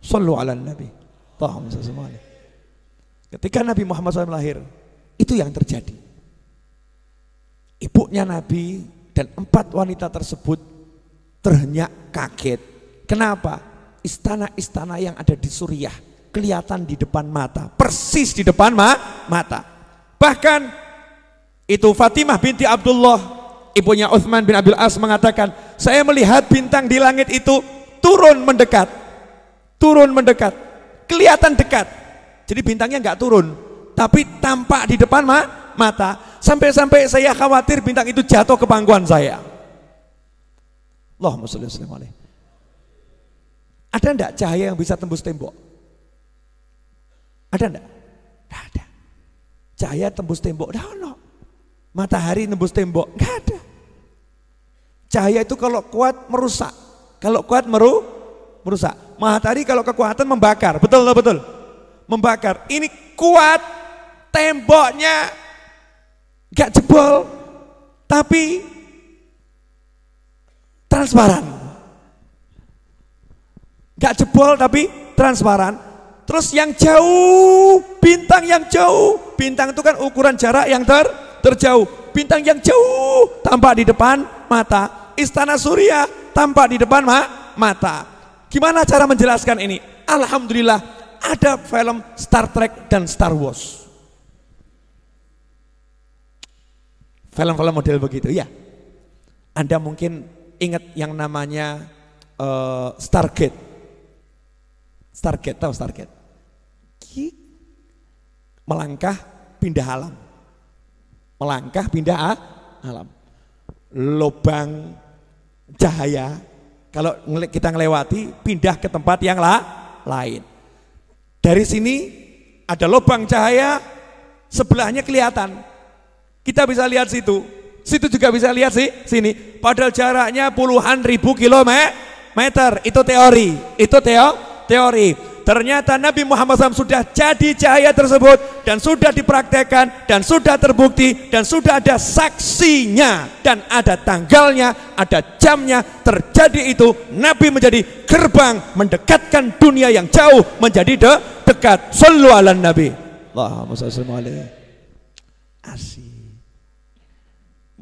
Sallu ala nabi. Ketika Nabi Muhammad SAW lahir, itu yang terjadi ibunya Nabi dan empat wanita tersebut terhenyak kaget. Kenapa? Istana-istana yang ada di Suriah kelihatan di depan mata, persis di depan ma mata. Bahkan itu Fatimah binti Abdullah, ibunya Uthman bin Abdul As mengatakan, saya melihat bintang di langit itu turun mendekat, turun mendekat, kelihatan dekat. Jadi bintangnya nggak turun, tapi tampak di depan ma mata Sampai-sampai saya khawatir bintang itu jatuh ke pangkuan saya. Allahumma sholli wasallim Ada enggak cahaya yang bisa tembus tembok? Ada enggak? Enggak ada. Cahaya tembus tembok, enggak ada. Matahari tembus tembok, enggak ada. Cahaya itu kalau kuat merusak, kalau kuat meru merusak. Matahari kalau kekuatan membakar, betul betul? Membakar. Ini kuat temboknya gak jebol, tapi transparan. Gak jebol tapi transparan. Terus yang jauh, bintang yang jauh, bintang itu kan ukuran jarak yang ter terjauh. Bintang yang jauh tampak di depan mata. Istana Surya tampak di depan ma mata. Gimana cara menjelaskan ini? Alhamdulillah ada film Star Trek dan Star Wars. Film-film model begitu, ya. Anda mungkin ingat yang namanya uh, Stargate. Stargate, tahu Stargate? Kik. Melangkah pindah alam. Melangkah pindah ah, alam. Lubang cahaya kalau kita ngelewati pindah ke tempat yang la, lain. Dari sini ada lubang cahaya sebelahnya kelihatan kita bisa lihat situ. Situ juga bisa lihat sih sini. Padahal jaraknya puluhan ribu kilometer. Itu teori. Itu teo teori. Ternyata Nabi Muhammad SAW sudah jadi cahaya tersebut dan sudah dipraktekkan dan sudah terbukti dan sudah ada saksinya dan ada tanggalnya, ada jamnya. Terjadi itu Nabi menjadi gerbang mendekatkan dunia yang jauh menjadi de dekat. Sallu ala Nabi. Allahumma salli alaihi. Asyik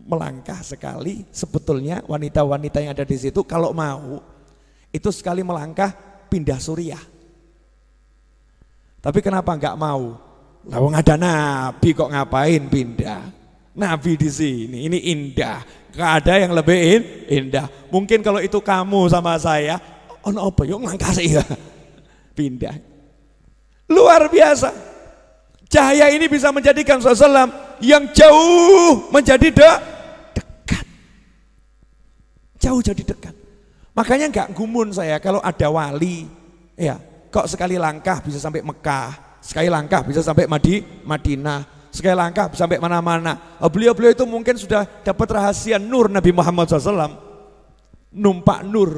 melangkah sekali sebetulnya wanita-wanita yang ada di situ kalau mau itu sekali melangkah pindah suriah. Tapi kenapa nggak mau? nggak ada nabi kok ngapain pindah? Nabi di sini, ini indah. Gak ada yang lebih indah. Mungkin kalau itu kamu sama saya, on apa yuk langkah saya. <laughs> Pindah. Luar biasa. Cahaya ini bisa menjadikan Rasulullah yang jauh menjadi dekat jauh jadi dekat. Makanya nggak gumun saya kalau ada wali, ya kok sekali langkah bisa sampai Mekah, sekali langkah bisa sampai Madi, Madinah, sekali langkah bisa sampai mana-mana. Oh, beliau-beliau itu mungkin sudah dapat rahasia nur Nabi Muhammad SAW, numpak nur,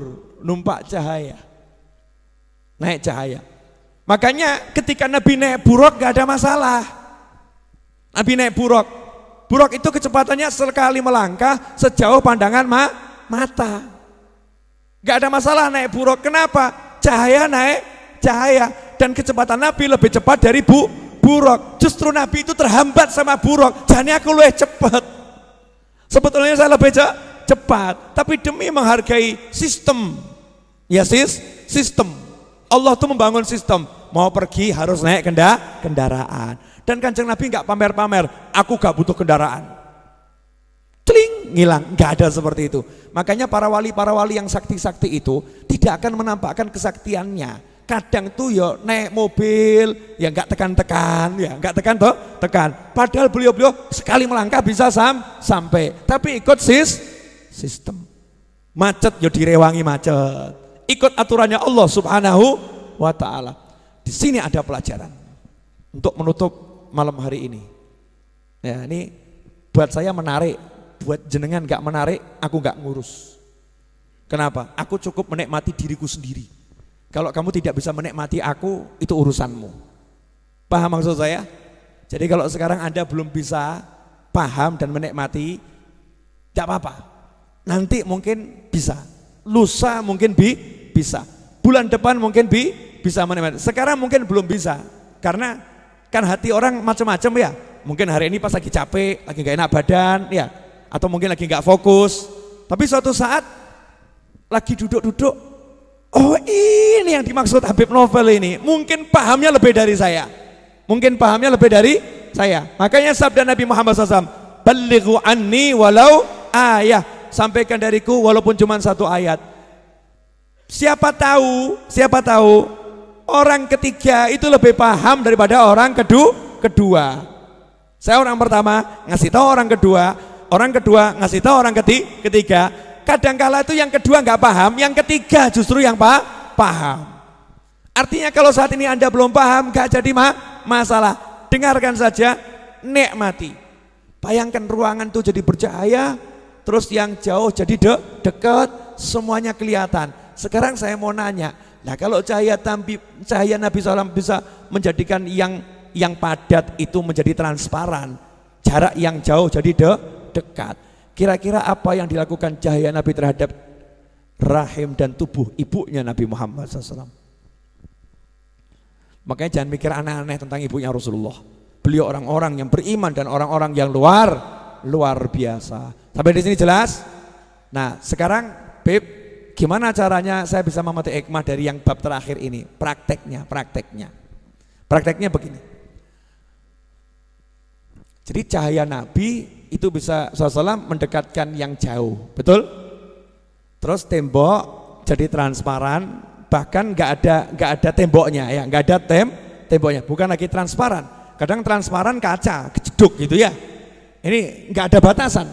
numpak cahaya, naik cahaya. Makanya ketika Nabi naik buruk gak ada masalah. Nabi naik buruk, Buruk itu kecepatannya sekali melangkah sejauh pandangan ma mata. Gak ada masalah naik buruk. Kenapa? Cahaya naik cahaya. Dan kecepatan Nabi lebih cepat dari bu, buruk. Justru Nabi itu terhambat sama buruk. Jadi aku lebih cepat. Sebetulnya saya lebih cepat. Tapi demi menghargai sistem. Ya sis, sistem. Allah tuh membangun sistem. Mau pergi harus naik kenda kendaraan. Dan kanjeng Nabi nggak pamer-pamer. Aku gak butuh kendaraan. Cling ngilang. Nggak ada seperti itu. Makanya para wali-para wali yang sakti-sakti itu tidak akan menampakkan kesaktiannya. Kadang tuh ya naik mobil, ya nggak tekan-tekan, ya nggak tekan toh, tekan. Padahal beliau-beliau sekali melangkah bisa sam sampai. Tapi ikut sis sistem. Macet ya direwangi macet. Ikut aturannya Allah Subhanahu wa taala. Di sini ada pelajaran untuk menutup malam hari ini. Ya, ini buat saya menarik buat jenengan gak menarik, aku gak ngurus. Kenapa? Aku cukup menikmati diriku sendiri. Kalau kamu tidak bisa menikmati aku, itu urusanmu. Paham maksud saya? Jadi kalau sekarang Anda belum bisa paham dan menikmati, tidak apa-apa. Nanti mungkin bisa. Lusa mungkin bi bisa. Bulan depan mungkin bi bisa menikmati. Sekarang mungkin belum bisa. Karena kan hati orang macam-macam ya. Mungkin hari ini pas lagi capek, lagi gak enak badan, ya atau mungkin lagi nggak fokus. Tapi suatu saat lagi duduk-duduk, oh ini yang dimaksud Habib Novel ini. Mungkin pahamnya lebih dari saya. Mungkin pahamnya lebih dari saya. Makanya sabda Nabi Muhammad SAW, Balighu anni walau ayah. Sampaikan dariku walaupun cuma satu ayat. Siapa tahu, siapa tahu orang ketiga itu lebih paham daripada orang kedua. Saya orang pertama ngasih tahu orang kedua, Orang kedua ngasih tahu orang keti, ketiga. Kadangkala itu yang kedua nggak paham, yang ketiga justru yang pa paham. Artinya kalau saat ini Anda belum paham, nggak jadi ma masalah. Dengarkan saja, nikmati. Bayangkan ruangan itu jadi bercahaya, terus yang jauh jadi de dekat, semuanya kelihatan. Sekarang saya mau nanya, nah kalau cahaya tampi, cahaya Nabi SAW bisa menjadikan yang yang padat itu menjadi transparan, jarak yang jauh jadi de dekat, kira-kira apa yang dilakukan cahaya Nabi terhadap rahim dan tubuh ibunya Nabi Muhammad SAW. Makanya jangan mikir aneh-aneh tentang ibunya Rasulullah. Beliau orang-orang yang beriman dan orang-orang yang luar luar biasa. Sampai di sini jelas? Nah, sekarang Beb, gimana caranya saya bisa memetik hikmah dari yang bab terakhir ini? Prakteknya, prakteknya. Prakteknya begini. Jadi cahaya Nabi itu bisa SAW mendekatkan yang jauh betul terus tembok jadi transparan bahkan nggak ada nggak ada temboknya ya nggak ada tem temboknya bukan lagi transparan kadang transparan kaca kejeduk gitu ya ini nggak ada batasan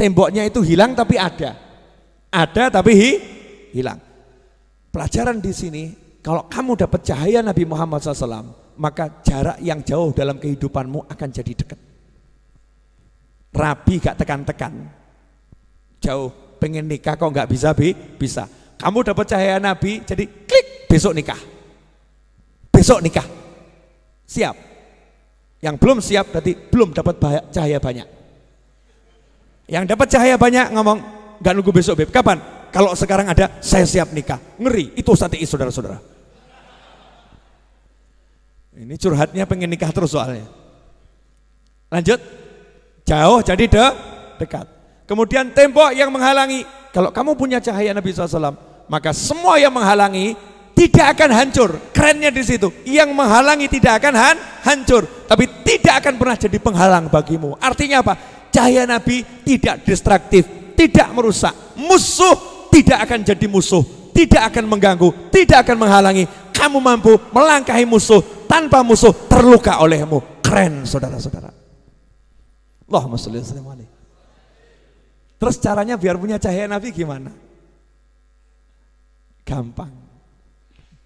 temboknya itu hilang tapi ada ada tapi hi, hilang pelajaran di sini kalau kamu dapat cahaya Nabi Muhammad SAW maka jarak yang jauh dalam kehidupanmu akan jadi dekat Rabi gak tekan-tekan. Jauh pengen nikah kok nggak bisa bi? Bisa. Kamu dapat cahaya Nabi, jadi klik besok nikah. Besok nikah. Siap. Yang belum siap berarti belum dapat cahaya banyak. Yang dapat cahaya banyak ngomong nggak nunggu besok beb. Kapan? Kalau sekarang ada saya siap nikah. Ngeri itu strategi saudara-saudara. Ini curhatnya pengen nikah terus soalnya. Lanjut. Jauh jadi de dekat. Kemudian tembok yang menghalangi. Kalau kamu punya cahaya Nabi SAW, maka semua yang menghalangi tidak akan hancur. Kerennya di situ. Yang menghalangi tidak akan han, hancur. Tapi tidak akan pernah jadi penghalang bagimu. Artinya apa? Cahaya Nabi tidak destruktif, tidak merusak. Musuh tidak akan jadi musuh. Tidak akan mengganggu, tidak akan menghalangi. Kamu mampu melangkahi musuh tanpa musuh terluka olehmu. Keren saudara-saudara. Allahumma sholli wasallim alaihi. Terus caranya biar punya cahaya Nabi gimana? Gampang.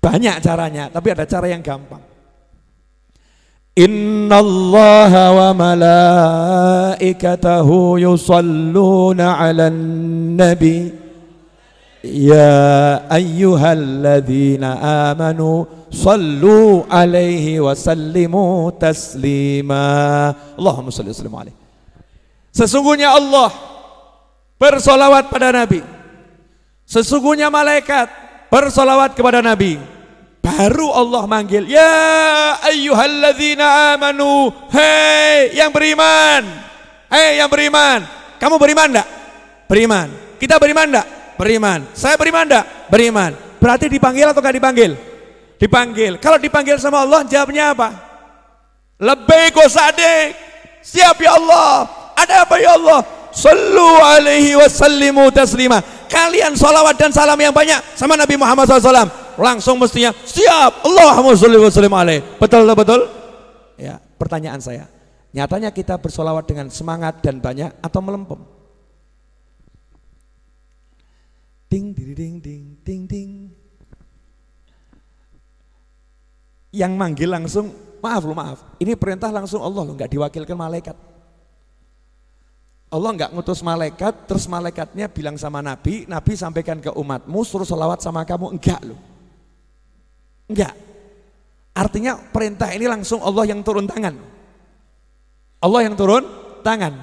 Banyak caranya, tapi ada cara yang gampang. Inna Allah wa malaikatahu yusalluna ala nabi Ya ayyuhalladzina amanu sallu alaihi wa sallimu taslima Allahumma salli wa sallimu alaihi Sesungguhnya Allah bersolawat pada Nabi. Sesungguhnya malaikat bersolawat kepada Nabi. Baru Allah manggil, Ya ayyuhalladzina amanu, hei yang beriman, hei yang beriman. Kamu beriman enggak? Beriman. Kita beriman enggak? Beriman. Saya beriman enggak? Beriman. Berarti dipanggil atau enggak dipanggil? Dipanggil. Kalau dipanggil sama Allah, jawabnya apa? Lebih gosadik. Siap ya Allah, ada apa ya Allah? Sallu alaihi wasallimu taslima. Kalian salawat dan salam yang banyak sama Nabi Muhammad SAW. Langsung mestinya siap. Allahumma salli wa sallim alaihi. Betul betul? Ya, pertanyaan saya. Nyatanya kita bersolawat dengan semangat dan banyak atau melempem? Ding ding ding ding ding ding. Yang manggil langsung, maaf lu maaf. Ini perintah langsung Allah lo nggak diwakilkan malaikat. Allah nggak ngutus malaikat, terus malaikatnya bilang sama Nabi, Nabi sampaikan ke umatmu, suruh selawat sama kamu, enggak loh. Enggak. Artinya perintah ini langsung Allah yang turun tangan. Allah yang turun tangan.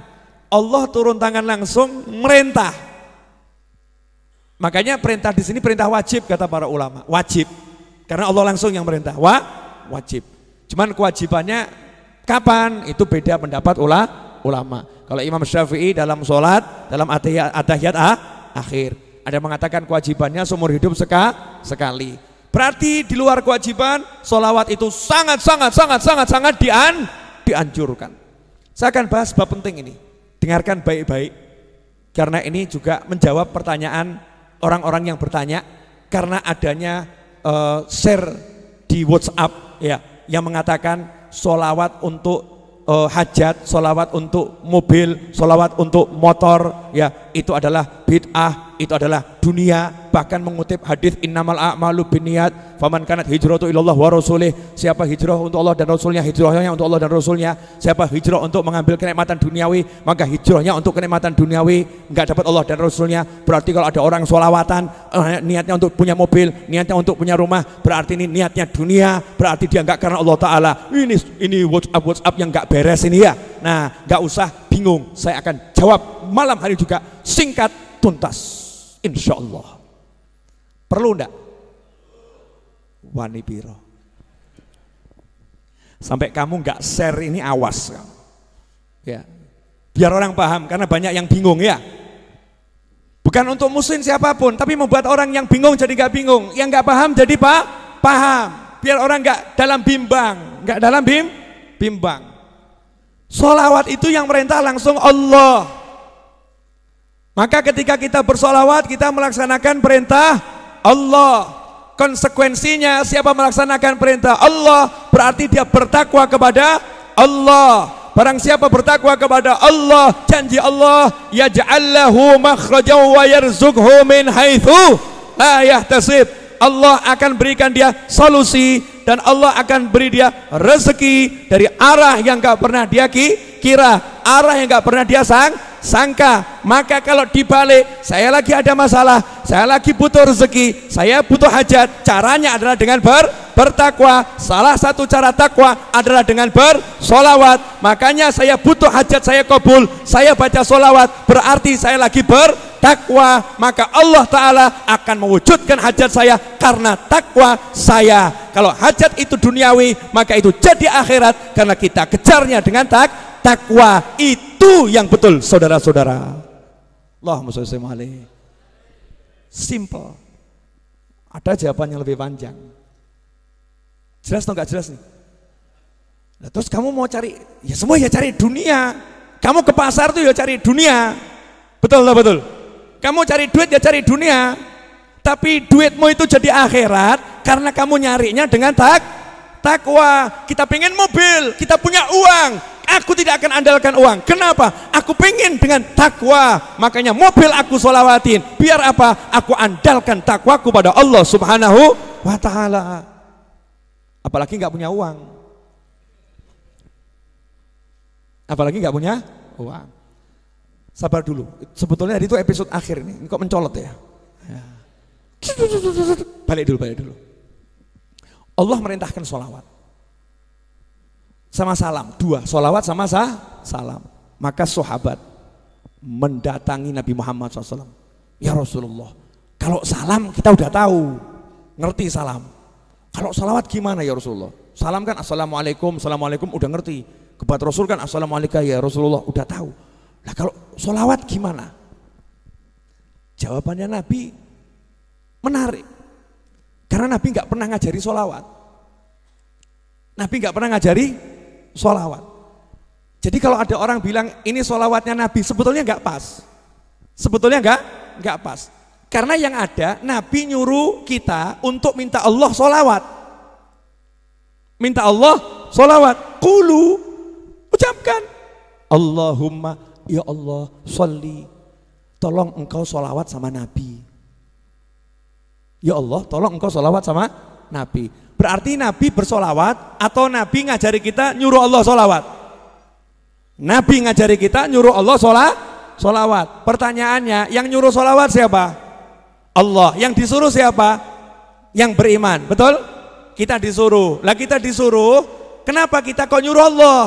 Allah turun tangan langsung merintah. Makanya perintah di sini perintah wajib kata para ulama, wajib. Karena Allah langsung yang merintah. Wa wajib. Cuman kewajibannya kapan? Itu beda pendapat ulama ulama. Kalau Imam Syafi'i dalam sholat, dalam atahiyat ah, akhir. Ada mengatakan kewajibannya seumur hidup seka, sekali. Berarti di luar kewajiban, sholawat itu sangat-sangat-sangat-sangat-sangat dian, dianjurkan. Saya akan bahas bab penting ini. Dengarkan baik-baik. Karena ini juga menjawab pertanyaan orang-orang yang bertanya. Karena adanya uh, share di WhatsApp ya yang mengatakan sholawat untuk uh, hajat, solawat untuk mobil, solawat untuk motor, ya itu adalah bid'ah itu adalah dunia bahkan mengutip hadis innamal a'malu binniyat faman kanat hijratu ilallah wa rasulih siapa hijrah untuk Allah dan rasulnya hijrahnya untuk Allah dan rasulnya siapa hijrah untuk mengambil kenikmatan duniawi maka hijrahnya untuk kenikmatan duniawi enggak dapat Allah dan rasulnya berarti kalau ada orang solawatan eh, niatnya untuk punya mobil niatnya untuk punya rumah berarti ini niatnya dunia berarti dia enggak karena Allah taala ini ini WhatsApp WhatsApp yang enggak beres ini ya nah enggak usah bingung saya akan jawab malam hari juga singkat tuntas Insya Allah. Perlu ndak Wani piro. Sampai kamu nggak share ini awas Ya. Biar orang paham karena banyak yang bingung ya. Bukan untuk musuhin siapapun, tapi membuat orang yang bingung jadi nggak bingung, yang nggak paham jadi pak paham. Biar orang nggak dalam bimbang, nggak dalam bim bimbang. Solawat itu yang merintah langsung Allah. Maka ketika kita bersolawat kita melaksanakan perintah Allah. Konsekuensinya siapa melaksanakan perintah Allah berarti dia bertakwa kepada Allah. Barang siapa bertakwa kepada Allah, janji Allah, yaj'allahu makhrajan wa yarzuqhu min haitsu la yahtasib. Allah akan berikan dia solusi dan Allah akan beri dia rezeki dari arah yang gak pernah dia kira arah yang nggak pernah dia sang sangka maka kalau dibalik saya lagi ada masalah saya lagi butuh rezeki saya butuh hajat caranya adalah dengan ber bertakwa salah satu cara takwa adalah dengan bersolawat makanya saya butuh hajat saya kabul saya baca solawat berarti saya lagi bertakwa maka Allah Ta'ala akan mewujudkan hajat saya karena takwa saya kalau hajat itu duniawi maka itu jadi akhirat karena kita kejarnya dengan tak takwa itu yang betul saudara-saudara Allah musuh simple ada jawaban yang lebih panjang jelas atau nggak jelas nih nah, terus kamu mau cari ya semua ya cari dunia kamu ke pasar tuh ya cari dunia betul atau betul kamu cari duit ya cari dunia tapi duitmu itu jadi akhirat karena kamu nyarinya dengan tak takwa, kita pengen mobil, kita punya uang, Aku tidak akan andalkan uang. Kenapa? Aku pengen dengan takwa. Makanya mobil aku solawatin. Biar apa? Aku andalkan takwaku pada Allah subhanahu wa ta'ala. Apalagi nggak punya uang. Apalagi nggak punya uang. Sabar dulu. Sebetulnya hari itu episode akhir ini. Kok mencolot ya? ya? Balik dulu, balik dulu. Allah merintahkan solawat sama salam. Dua, solawat sama sah, salam. Maka sahabat mendatangi Nabi Muhammad SAW. Ya Rasulullah, kalau salam kita udah tahu, ngerti salam. Kalau salawat gimana ya Rasulullah? Salam kan Assalamualaikum, Assalamualaikum udah ngerti. kepada Rasul kan Assalamualaikum ya Rasulullah udah tahu. lah kalau solawat gimana? Jawabannya Nabi menarik. Karena Nabi nggak pernah ngajari solawat. Nabi nggak pernah ngajari sholawat. Jadi kalau ada orang bilang ini sholawatnya Nabi, sebetulnya nggak pas. Sebetulnya nggak nggak pas. Karena yang ada Nabi nyuruh kita untuk minta Allah sholawat. Minta Allah sholawat. Kulu ucapkan. Allahumma ya Allah sholli. Tolong engkau sholawat sama Nabi. Ya Allah tolong engkau sholawat sama Nabi Berarti Nabi bersolawat atau Nabi ngajari kita nyuruh Allah solawat? Nabi ngajari kita nyuruh Allah sholat, solawat. Pertanyaannya, yang nyuruh solawat siapa? Allah. Yang disuruh siapa? Yang beriman. Betul? Kita disuruh. Lah kita disuruh, kenapa kita kok nyuruh Allah?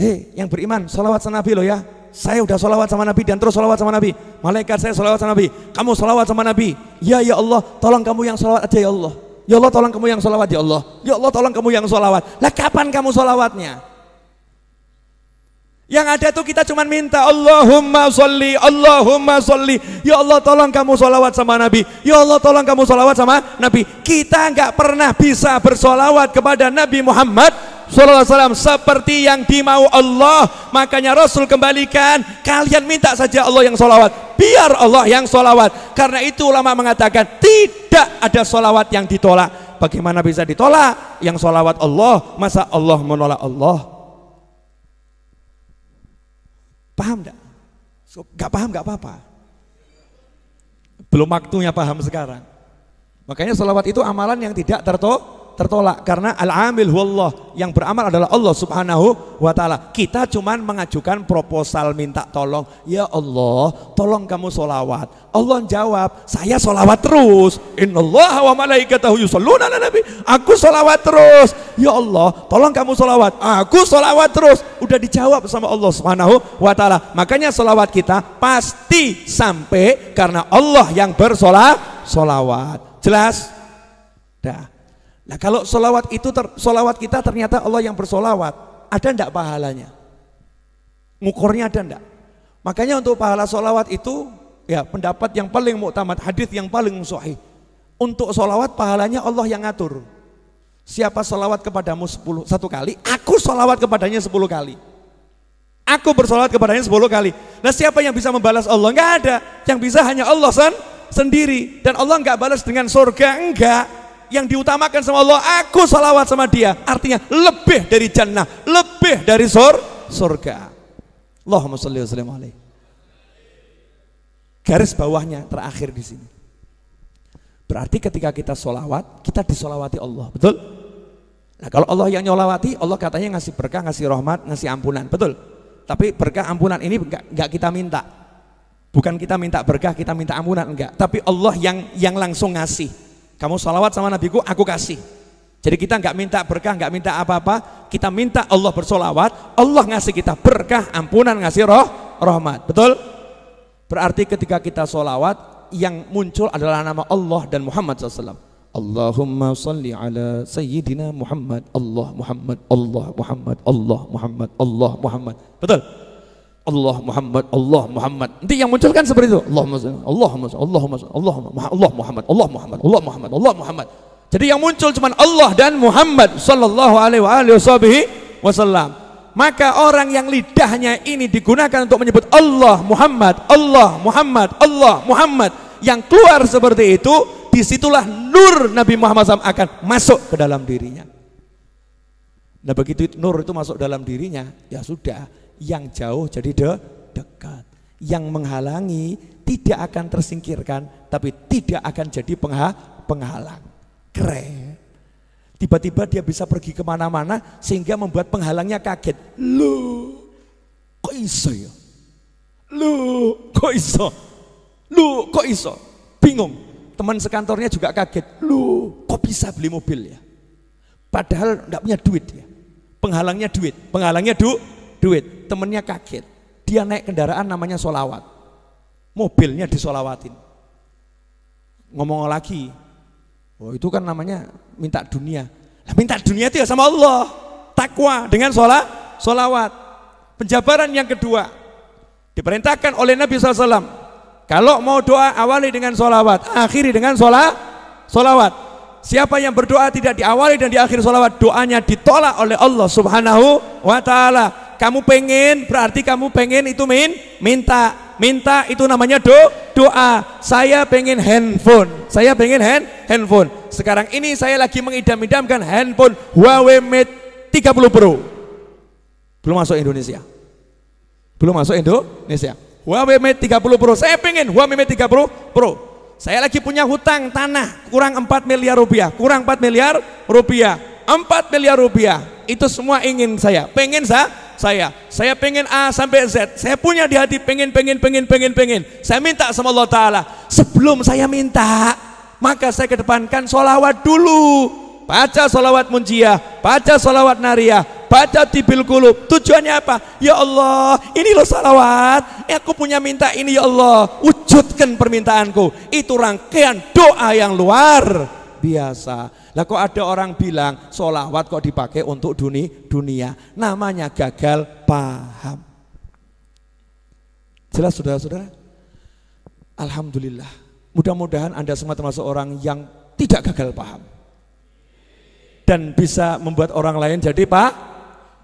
Hei, eh, yang beriman, solawat sama lo ya saya udah sholawat sama Nabi dan terus sholawat sama Nabi. Malaikat saya sholawat sama Nabi. Kamu sholawat sama Nabi. Ya ya Allah, tolong kamu yang sholawat aja ya Allah. Ya Allah tolong kamu yang sholawat ya Allah. Ya Allah tolong kamu yang sholawat. Lah kapan kamu sholawatnya? Yang ada tuh kita cuma minta Allahumma sholli, Allahumma sholli. Ya Allah tolong kamu sholawat sama Nabi. Ya Allah tolong kamu sholawat sama Nabi. Kita nggak pernah bisa bersholawat kepada Nabi Muhammad Sallallahu Alaihi seperti yang dimau Allah makanya Rasul kembalikan kalian minta saja Allah yang solawat biar Allah yang solawat karena itu ulama mengatakan tidak ada solawat yang ditolak bagaimana bisa ditolak yang solawat Allah masa Allah menolak Allah paham tidak? gak paham gak apa-apa belum waktunya paham sekarang makanya solawat itu amalan yang tidak tertolak tertolak karena al-amil yang beramal adalah Allah Subhanahu wa taala. Kita cuman mengajukan proposal minta tolong, ya Allah, tolong kamu solawat. Allah jawab, saya solawat terus. Innallaha wa malaikatahu yusholluna ala nabi. Aku solawat terus. Ya Allah, tolong kamu solawat. Aku solawat terus. Udah dijawab sama Allah Subhanahu wa taala. Makanya solawat kita pasti sampai karena Allah yang bersolawat. Solawat. Jelas? Dah. Nah kalau solawat itu, ter, solawat kita ternyata Allah yang bersolawat, ada ndak pahalanya? Ngukurnya ada ndak? Makanya untuk pahala solawat itu, ya pendapat yang paling muktamad, hadis yang paling sahih. Untuk solawat pahalanya Allah yang ngatur. Siapa solawat kepadamu sepuluh, satu kali, aku solawat kepadanya sepuluh kali. Aku bersolawat kepadanya sepuluh kali. Nah siapa yang bisa membalas Allah? Enggak ada. Yang bisa hanya Allah sen sendiri. Dan Allah enggak balas dengan surga, enggak yang diutamakan sama Allah aku salawat sama dia artinya lebih dari jannah lebih dari sur surga Allahumma sholli sallim alaih garis bawahnya terakhir di sini berarti ketika kita solawat kita disolawati Allah betul nah kalau Allah yang nyolawati Allah katanya ngasih berkah ngasih rahmat ngasih ampunan betul tapi berkah ampunan ini enggak, enggak kita minta bukan kita minta berkah kita minta ampunan enggak tapi Allah yang yang langsung ngasih kamu salawat sama nabiku, aku kasih. Jadi kita nggak minta berkah, nggak minta apa-apa. Kita minta Allah bersolawat, Allah ngasih kita berkah, ampunan, ngasih roh, rahmat. Betul? Berarti ketika kita solawat, yang muncul adalah nama Allah dan Muhammad SAW. Allahumma salli ala Sayyidina Muhammad, Allah Muhammad, Allah Muhammad, Allah Muhammad, Allah Muhammad. Betul? Allah Muhammad, Allah Muhammad. Nanti yang muncul kan seperti itu. Allah Muhammad, Allah Muhammad, Allah Muhammad, Allah Muhammad, Allah Muhammad, Allah Muhammad, Allah Muhammad. Jadi yang muncul cuma Allah dan Muhammad sallallahu alaihi wasallam. Maka orang yang lidahnya ini digunakan untuk menyebut Allah Muhammad, Allah Muhammad, Allah Muhammad yang keluar seperti itu, disitulah nur Nabi Muhammad SAW akan masuk ke dalam dirinya. Nah begitu nur itu masuk dalam dirinya, ya sudah yang jauh jadi de dekat. Yang menghalangi tidak akan tersingkirkan, tapi tidak akan jadi pengha penghalang. Keren. Tiba-tiba dia bisa pergi kemana-mana sehingga membuat penghalangnya kaget. Lu, kok iso ya? Lu, kok iso? Lu, kok iso? Bingung. Teman sekantornya juga kaget. Lu, kok bisa beli mobil ya? Padahal enggak punya duit ya. Penghalangnya duit, penghalangnya duit duit, temennya kaget. Dia naik kendaraan namanya solawat. Mobilnya disolawatin. Ngomong lagi, oh itu kan namanya minta dunia. Nah, minta dunia itu ya sama Allah. Takwa dengan sholat, solawat. Penjabaran yang kedua, diperintahkan oleh Nabi SAW. Kalau mau doa awali dengan solawat, akhiri dengan sholat, solawat. Siapa yang berdoa tidak diawali dan diakhiri solawat doanya ditolak oleh Allah Subhanahu wa taala. Kamu pengen berarti kamu pengen itu min minta. Minta itu namanya do doa. Saya pengen handphone. Saya pengen hand handphone. Sekarang ini saya lagi mengidam-idamkan handphone Huawei Mate 30 Pro. Belum masuk Indonesia. Belum masuk Indonesia. Huawei Mate 30 Pro. Saya pengen Huawei Mate 30 Pro. Saya lagi punya hutang tanah kurang 4 miliar rupiah. Kurang 4 miliar rupiah. 4 miliar rupiah itu semua ingin saya pengen saya, saya saya pengen A sampai Z saya punya di hati pengen pengen pengen pengen pengen saya minta sama Allah Ta'ala sebelum saya minta maka saya kedepankan sholawat dulu baca sholawat munjiah baca sholawat nariah baca tibil kulub tujuannya apa ya Allah ini loh salawat eh, aku punya minta ini ya Allah wujudkan permintaanku itu rangkaian doa yang luar biasa lah kok ada orang bilang solawat kok dipakai untuk dunia, dunia. Namanya gagal paham. Jelas saudara-saudara? Alhamdulillah. Mudah-mudahan Anda semua termasuk orang yang tidak gagal paham. Dan bisa membuat orang lain jadi pak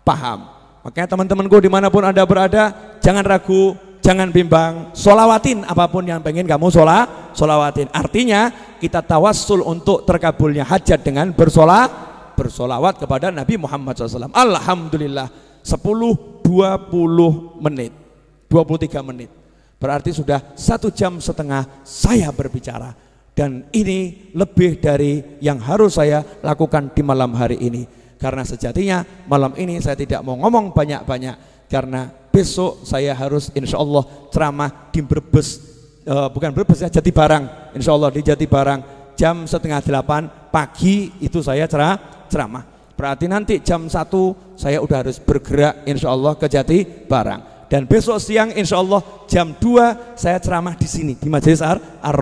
paham. Makanya teman-temanku dimanapun Anda berada, jangan ragu jangan bimbang, solawatin apapun yang pengen kamu sholat, solawatin. Artinya kita tawassul untuk terkabulnya hajat dengan bersolat, bersolawat kepada Nabi Muhammad SAW. Alhamdulillah, 10, 20 menit, 23 menit. Berarti sudah satu jam setengah saya berbicara. Dan ini lebih dari yang harus saya lakukan di malam hari ini. Karena sejatinya malam ini saya tidak mau ngomong banyak-banyak. Karena besok saya harus insya Allah ceramah di Brebes, e, bukan Brebes ya, Jati Barang, insya Allah di Jati Barang jam setengah delapan pagi itu saya cerah ceramah. Berarti nanti jam satu saya udah harus bergerak insya Allah ke Jati Barang. Dan besok siang insya Allah jam dua saya ceramah di sini di Majelis Ar ar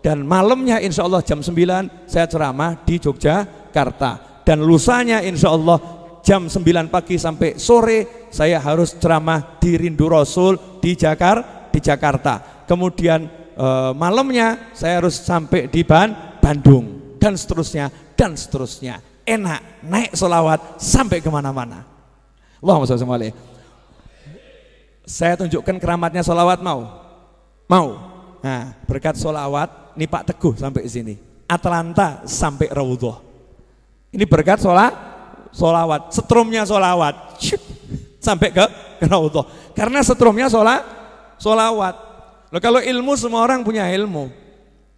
Dan malamnya insya Allah jam sembilan saya ceramah di Jogja Karta. Dan lusanya insya Allah jam 9 pagi sampai sore saya harus ceramah di Rindu Rasul di Jakar di Jakarta. Kemudian e, malamnya saya harus sampai di Ban Bandung dan seterusnya dan seterusnya. Enak naik solawat sampai kemana-mana. Allahumma sholli Saya tunjukkan keramatnya solawat mau, mau. Nah, berkat solawat ini Pak Teguh sampai sini. Atlanta sampai Raudhah. Ini berkat sholat solawat, setrumnya solawat, sampai ke, kena utuh. Karena setrumnya solat, solawat. Loh, kalau ilmu semua orang punya ilmu.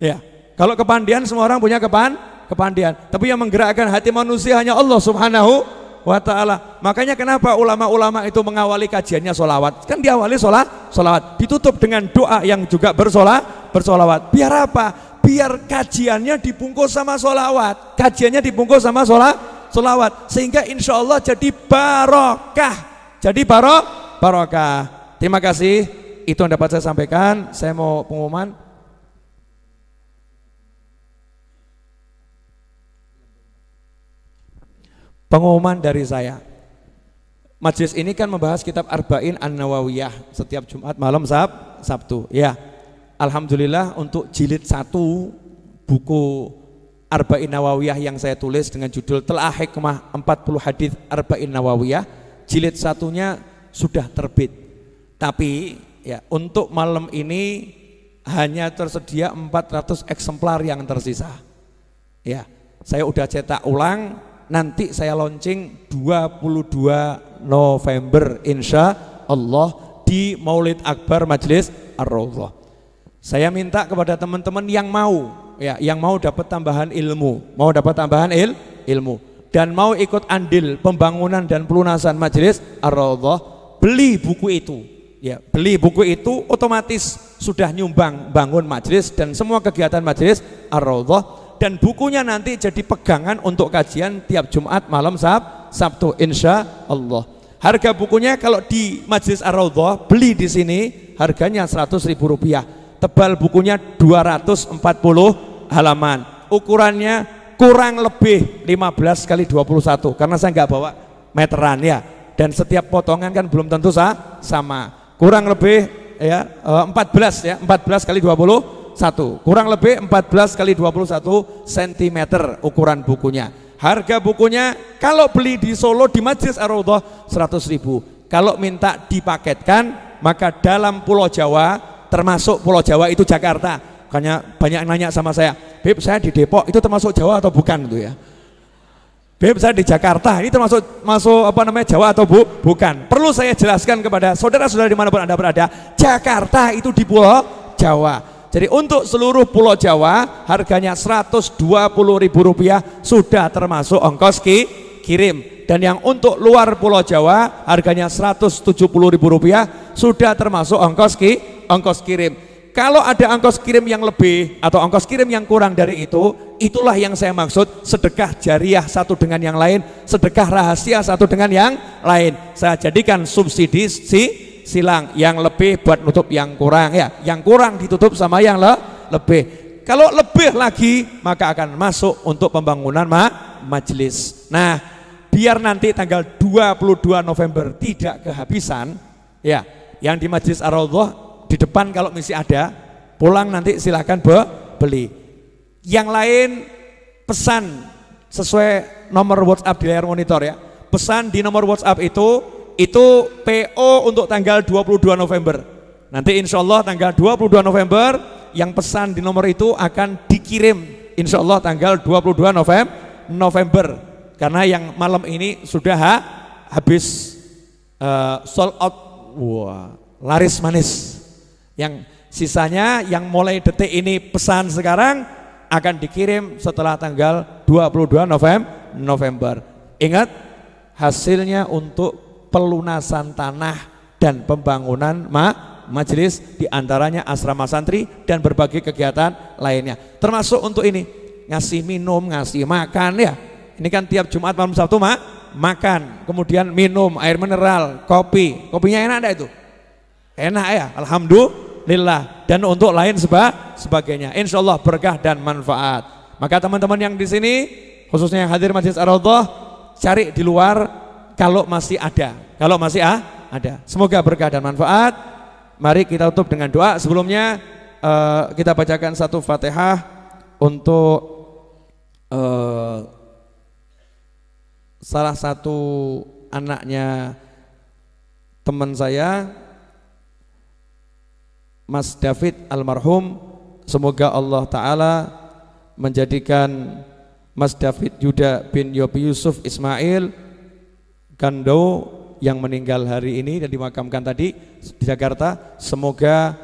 Ya. Kalau kepandian semua orang punya kepan, kepandian. Tapi yang menggerakkan hati manusia hanya Allah Subhanahu wa taala. Makanya kenapa ulama-ulama itu mengawali kajiannya solawat? Kan diawali solat, solawat, ditutup dengan doa yang juga bersolat, bersolawat. Biar apa? Biar kajiannya dibungkus sama solawat, kajiannya dibungkus sama solat, selawat Sehingga insya Allah jadi barokah. Jadi barok, barokah. Terima kasih. Itu yang dapat saya sampaikan. Saya mau pengumuman. Pengumuman dari saya. Majelis ini kan membahas kitab Arba'in An-Nawawiyah setiap Jumat malam Sab, Sabtu. Ya. Alhamdulillah untuk jilid satu buku Arba'in Nawawiyah yang saya tulis dengan judul Telah Hikmah 40 Hadis Arba'in Nawawiyah jilid satunya sudah terbit tapi ya untuk malam ini hanya tersedia 400 eksemplar yang tersisa ya saya udah cetak ulang nanti saya launching 22 November insya Allah di Maulid Akbar Majelis Ar-Rawdoh saya minta kepada teman-teman yang mau ya yang mau dapat tambahan ilmu, mau dapat tambahan il, ilmu dan mau ikut andil pembangunan dan pelunasan majelis ar beli buku itu. Ya, beli buku itu otomatis sudah nyumbang bangun majelis dan semua kegiatan majelis ar dan bukunya nanti jadi pegangan untuk kajian tiap Jumat malam Sab, Sabtu insya Allah. Harga bukunya kalau di Majelis ar beli di sini harganya 100 rupiah Tebal bukunya 240 halaman. Ukurannya kurang lebih 15 kali 21 karena saya nggak bawa meteran ya. Dan setiap potongan kan belum tentu sah, sama. Kurang lebih ya 14 eh, ya, 14 kali 21. Kurang lebih 14 kali 21 cm ukuran bukunya. Harga bukunya kalau beli di Solo di Majelis Ar-Raudhah 100.000. Kalau minta dipaketkan maka dalam Pulau Jawa termasuk Pulau Jawa itu Jakarta makanya banyak nanya sama saya Beb saya di Depok itu termasuk Jawa atau bukan gitu ya Beb saya di Jakarta ini termasuk masuk apa namanya Jawa atau bu bukan perlu saya jelaskan kepada saudara-saudara dimanapun anda berada Jakarta itu di Pulau Jawa jadi untuk seluruh Pulau Jawa harganya Rp120.000 sudah termasuk ongkos ki kirim dan yang untuk luar Pulau Jawa harganya Rp170.000 sudah termasuk ongkos ki ongkos kirim. Kalau ada ongkos kirim yang lebih atau ongkos kirim yang kurang dari itu, itulah yang saya maksud sedekah jariah satu dengan yang lain, sedekah rahasia satu dengan yang lain. Saya jadikan subsidi si silang yang lebih buat nutup yang kurang ya, yang kurang ditutup sama yang le lebih. Kalau lebih lagi maka akan masuk untuk pembangunan ma majelis. Nah, biar nanti tanggal 22 November tidak kehabisan ya, yang di majelis Ar-Raudhah di depan kalau misi ada, pulang nanti silakan be beli. Yang lain pesan sesuai nomor WhatsApp di layar monitor ya. Pesan di nomor WhatsApp itu itu PO untuk tanggal 22 November. Nanti insya Allah tanggal 22 November yang pesan di nomor itu akan dikirim insya Allah tanggal 22 November. November karena yang malam ini sudah ha, habis uh, sold out. Wah, wow, laris manis. Yang sisanya yang mulai detik ini pesan sekarang akan dikirim setelah tanggal 22 November. November. Ingat hasilnya untuk pelunasan tanah dan pembangunan ma majelis diantaranya asrama santri dan berbagai kegiatan lainnya. Termasuk untuk ini ngasih minum, ngasih makan ya. Ini kan tiap Jumat malam Sabtu ma makan, kemudian minum air mineral, kopi. Kopinya enak enggak itu? Enak ya, alhamdulillah lillah dan untuk lain sebab sebagainya. Insya Allah berkah dan manfaat. Maka teman-teman yang di sini, khususnya yang hadir Majelis ar cari di luar kalau masih ada. Kalau masih ah, ada. Semoga berkah dan manfaat. Mari kita tutup dengan doa. Sebelumnya uh, kita bacakan satu Fatihah untuk uh, salah satu anaknya teman saya Mas David almarhum semoga Allah taala menjadikan Mas David Yuda bin Yopi Yusuf Ismail Gando yang meninggal hari ini dan dimakamkan tadi di Jakarta semoga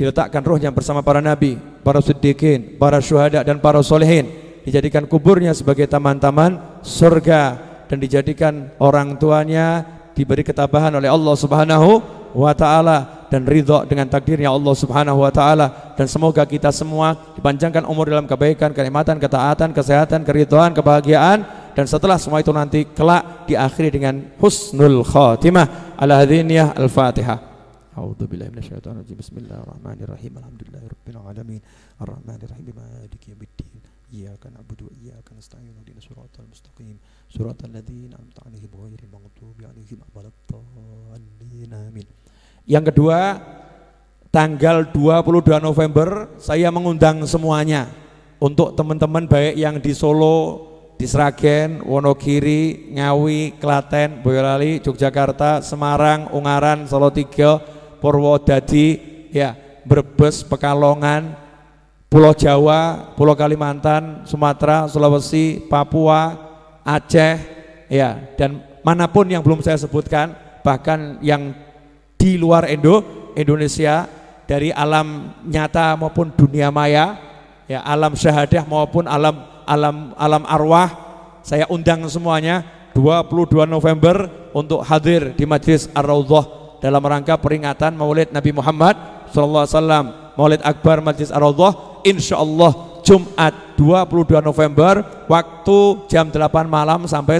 diletakkan rohnya bersama para nabi, para siddiqin, para syuhada dan para solehin dijadikan kuburnya sebagai taman-taman surga dan dijadikan orang tuanya diberi ketabahan oleh Allah Subhanahu wa taala dan ridho dengan takdirnya Allah Subhanahu wa taala dan semoga kita semua dipanjangkan umur dalam kebaikan, kenikmatan, ketaatan, kesehatan, keridhaan, kebahagiaan dan setelah semua itu nanti kelak diakhiri dengan husnul khatimah. Ala hadiniyah al-Fatihah. أعوذ بالله من الشيطان الرجيم بسم الله الرحمن الرحيم الحمد لله رب العالمين الرحمن الرحيم مالك إياك نعبد وإياك نستعين اهدنا الصراط المستقيم صراط الذين أنعمت عليهم غير المغضوب عليهم ولا الضالين آمين yang kedua, tanggal 22 November saya mengundang semuanya untuk teman-teman baik yang di Solo, di Sragen, Wonogiri, Ngawi, Klaten, Boyolali, Yogyakarta, Semarang, Ungaran, Solo Tiga, Purwodadi, ya, Brebes, Pekalongan, Pulau Jawa, Pulau Kalimantan, Sumatera, Sulawesi, Papua, Aceh, ya, dan manapun yang belum saya sebutkan, bahkan yang di luar Indo Indonesia dari alam nyata maupun dunia maya ya alam syahadah maupun alam alam alam arwah saya undang semuanya 22 November untuk hadir di Majelis Ar-Raudhah dalam rangka peringatan Maulid Nabi Muhammad sallallahu alaihi wasallam Maulid Akbar Majelis Ar-Raudhah insyaallah Jumat 22 November waktu jam 8 malam sampai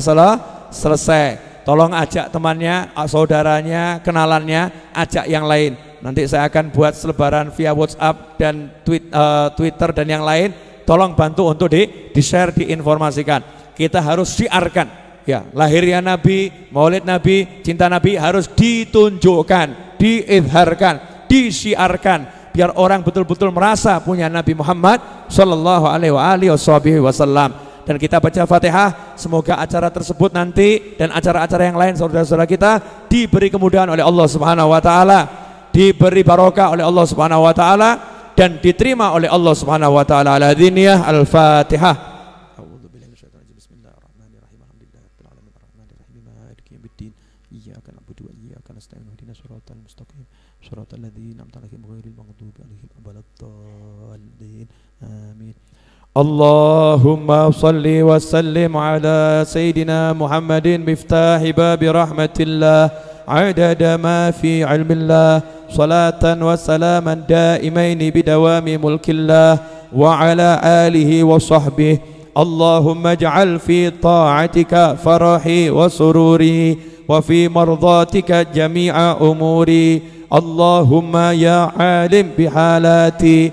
selesai Tolong ajak temannya, saudaranya, kenalannya, ajak yang lain. Nanti saya akan buat selebaran via WhatsApp dan tweet, uh, Twitter dan yang lain. Tolong bantu untuk di, di share, diinformasikan. Kita harus siarkan. Ya, lahirnya Nabi, Maulid Nabi, cinta Nabi harus ditunjukkan, diidharkan, disiarkan biar orang betul-betul merasa punya Nabi Muhammad Shallallahu Alaihi Wasallam dan kita baca Fatihah. Semoga acara tersebut nanti dan acara-acara yang lain saudara-saudara kita diberi kemudahan oleh Allah Subhanahu wa taala, diberi barokah oleh Allah Subhanahu wa taala dan diterima oleh Allah Subhanahu wa taala. Al-Fatihah. اللهم صل وسلم على سيدنا محمد مفتاح باب رحمة الله عدد ما في علم الله صلاة وسلاما دائمين بدوام ملك الله وعلى آله وصحبه اللهم اجعل في طاعتك فرحي وسروري وفي مرضاتك جميع أموري اللهم يا عالم بحالاتي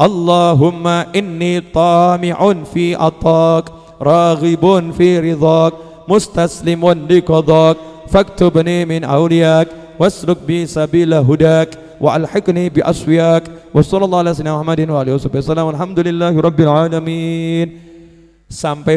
اللهم إني طامع في atak راغب في رضاك مستسلم لقضاك فاكتبني من أولياك واسلك بي سبيل هداك وألحقني بأسوياك وصلى الله على سيدنا محمد وعلى آله وسلم والحمد لله رب العالمين sampai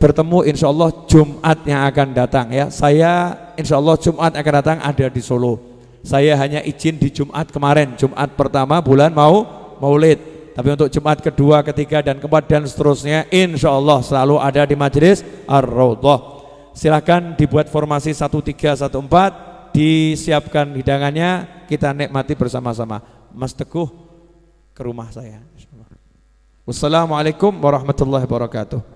bertemu insya Allah Jumat yang akan datang ya saya insya Allah Jumat akan datang ada di Solo saya hanya izin di Jumat kemarin Jumat pertama bulan mau Maulid tapi untuk Jumat kedua, ketiga, dan keempat dan seterusnya Insya Allah selalu ada di majelis Ar-Rawdoh Silahkan dibuat formasi 1314 Disiapkan hidangannya Kita nikmati bersama-sama Mas Teguh ke rumah saya Wassalamualaikum warahmatullahi wabarakatuh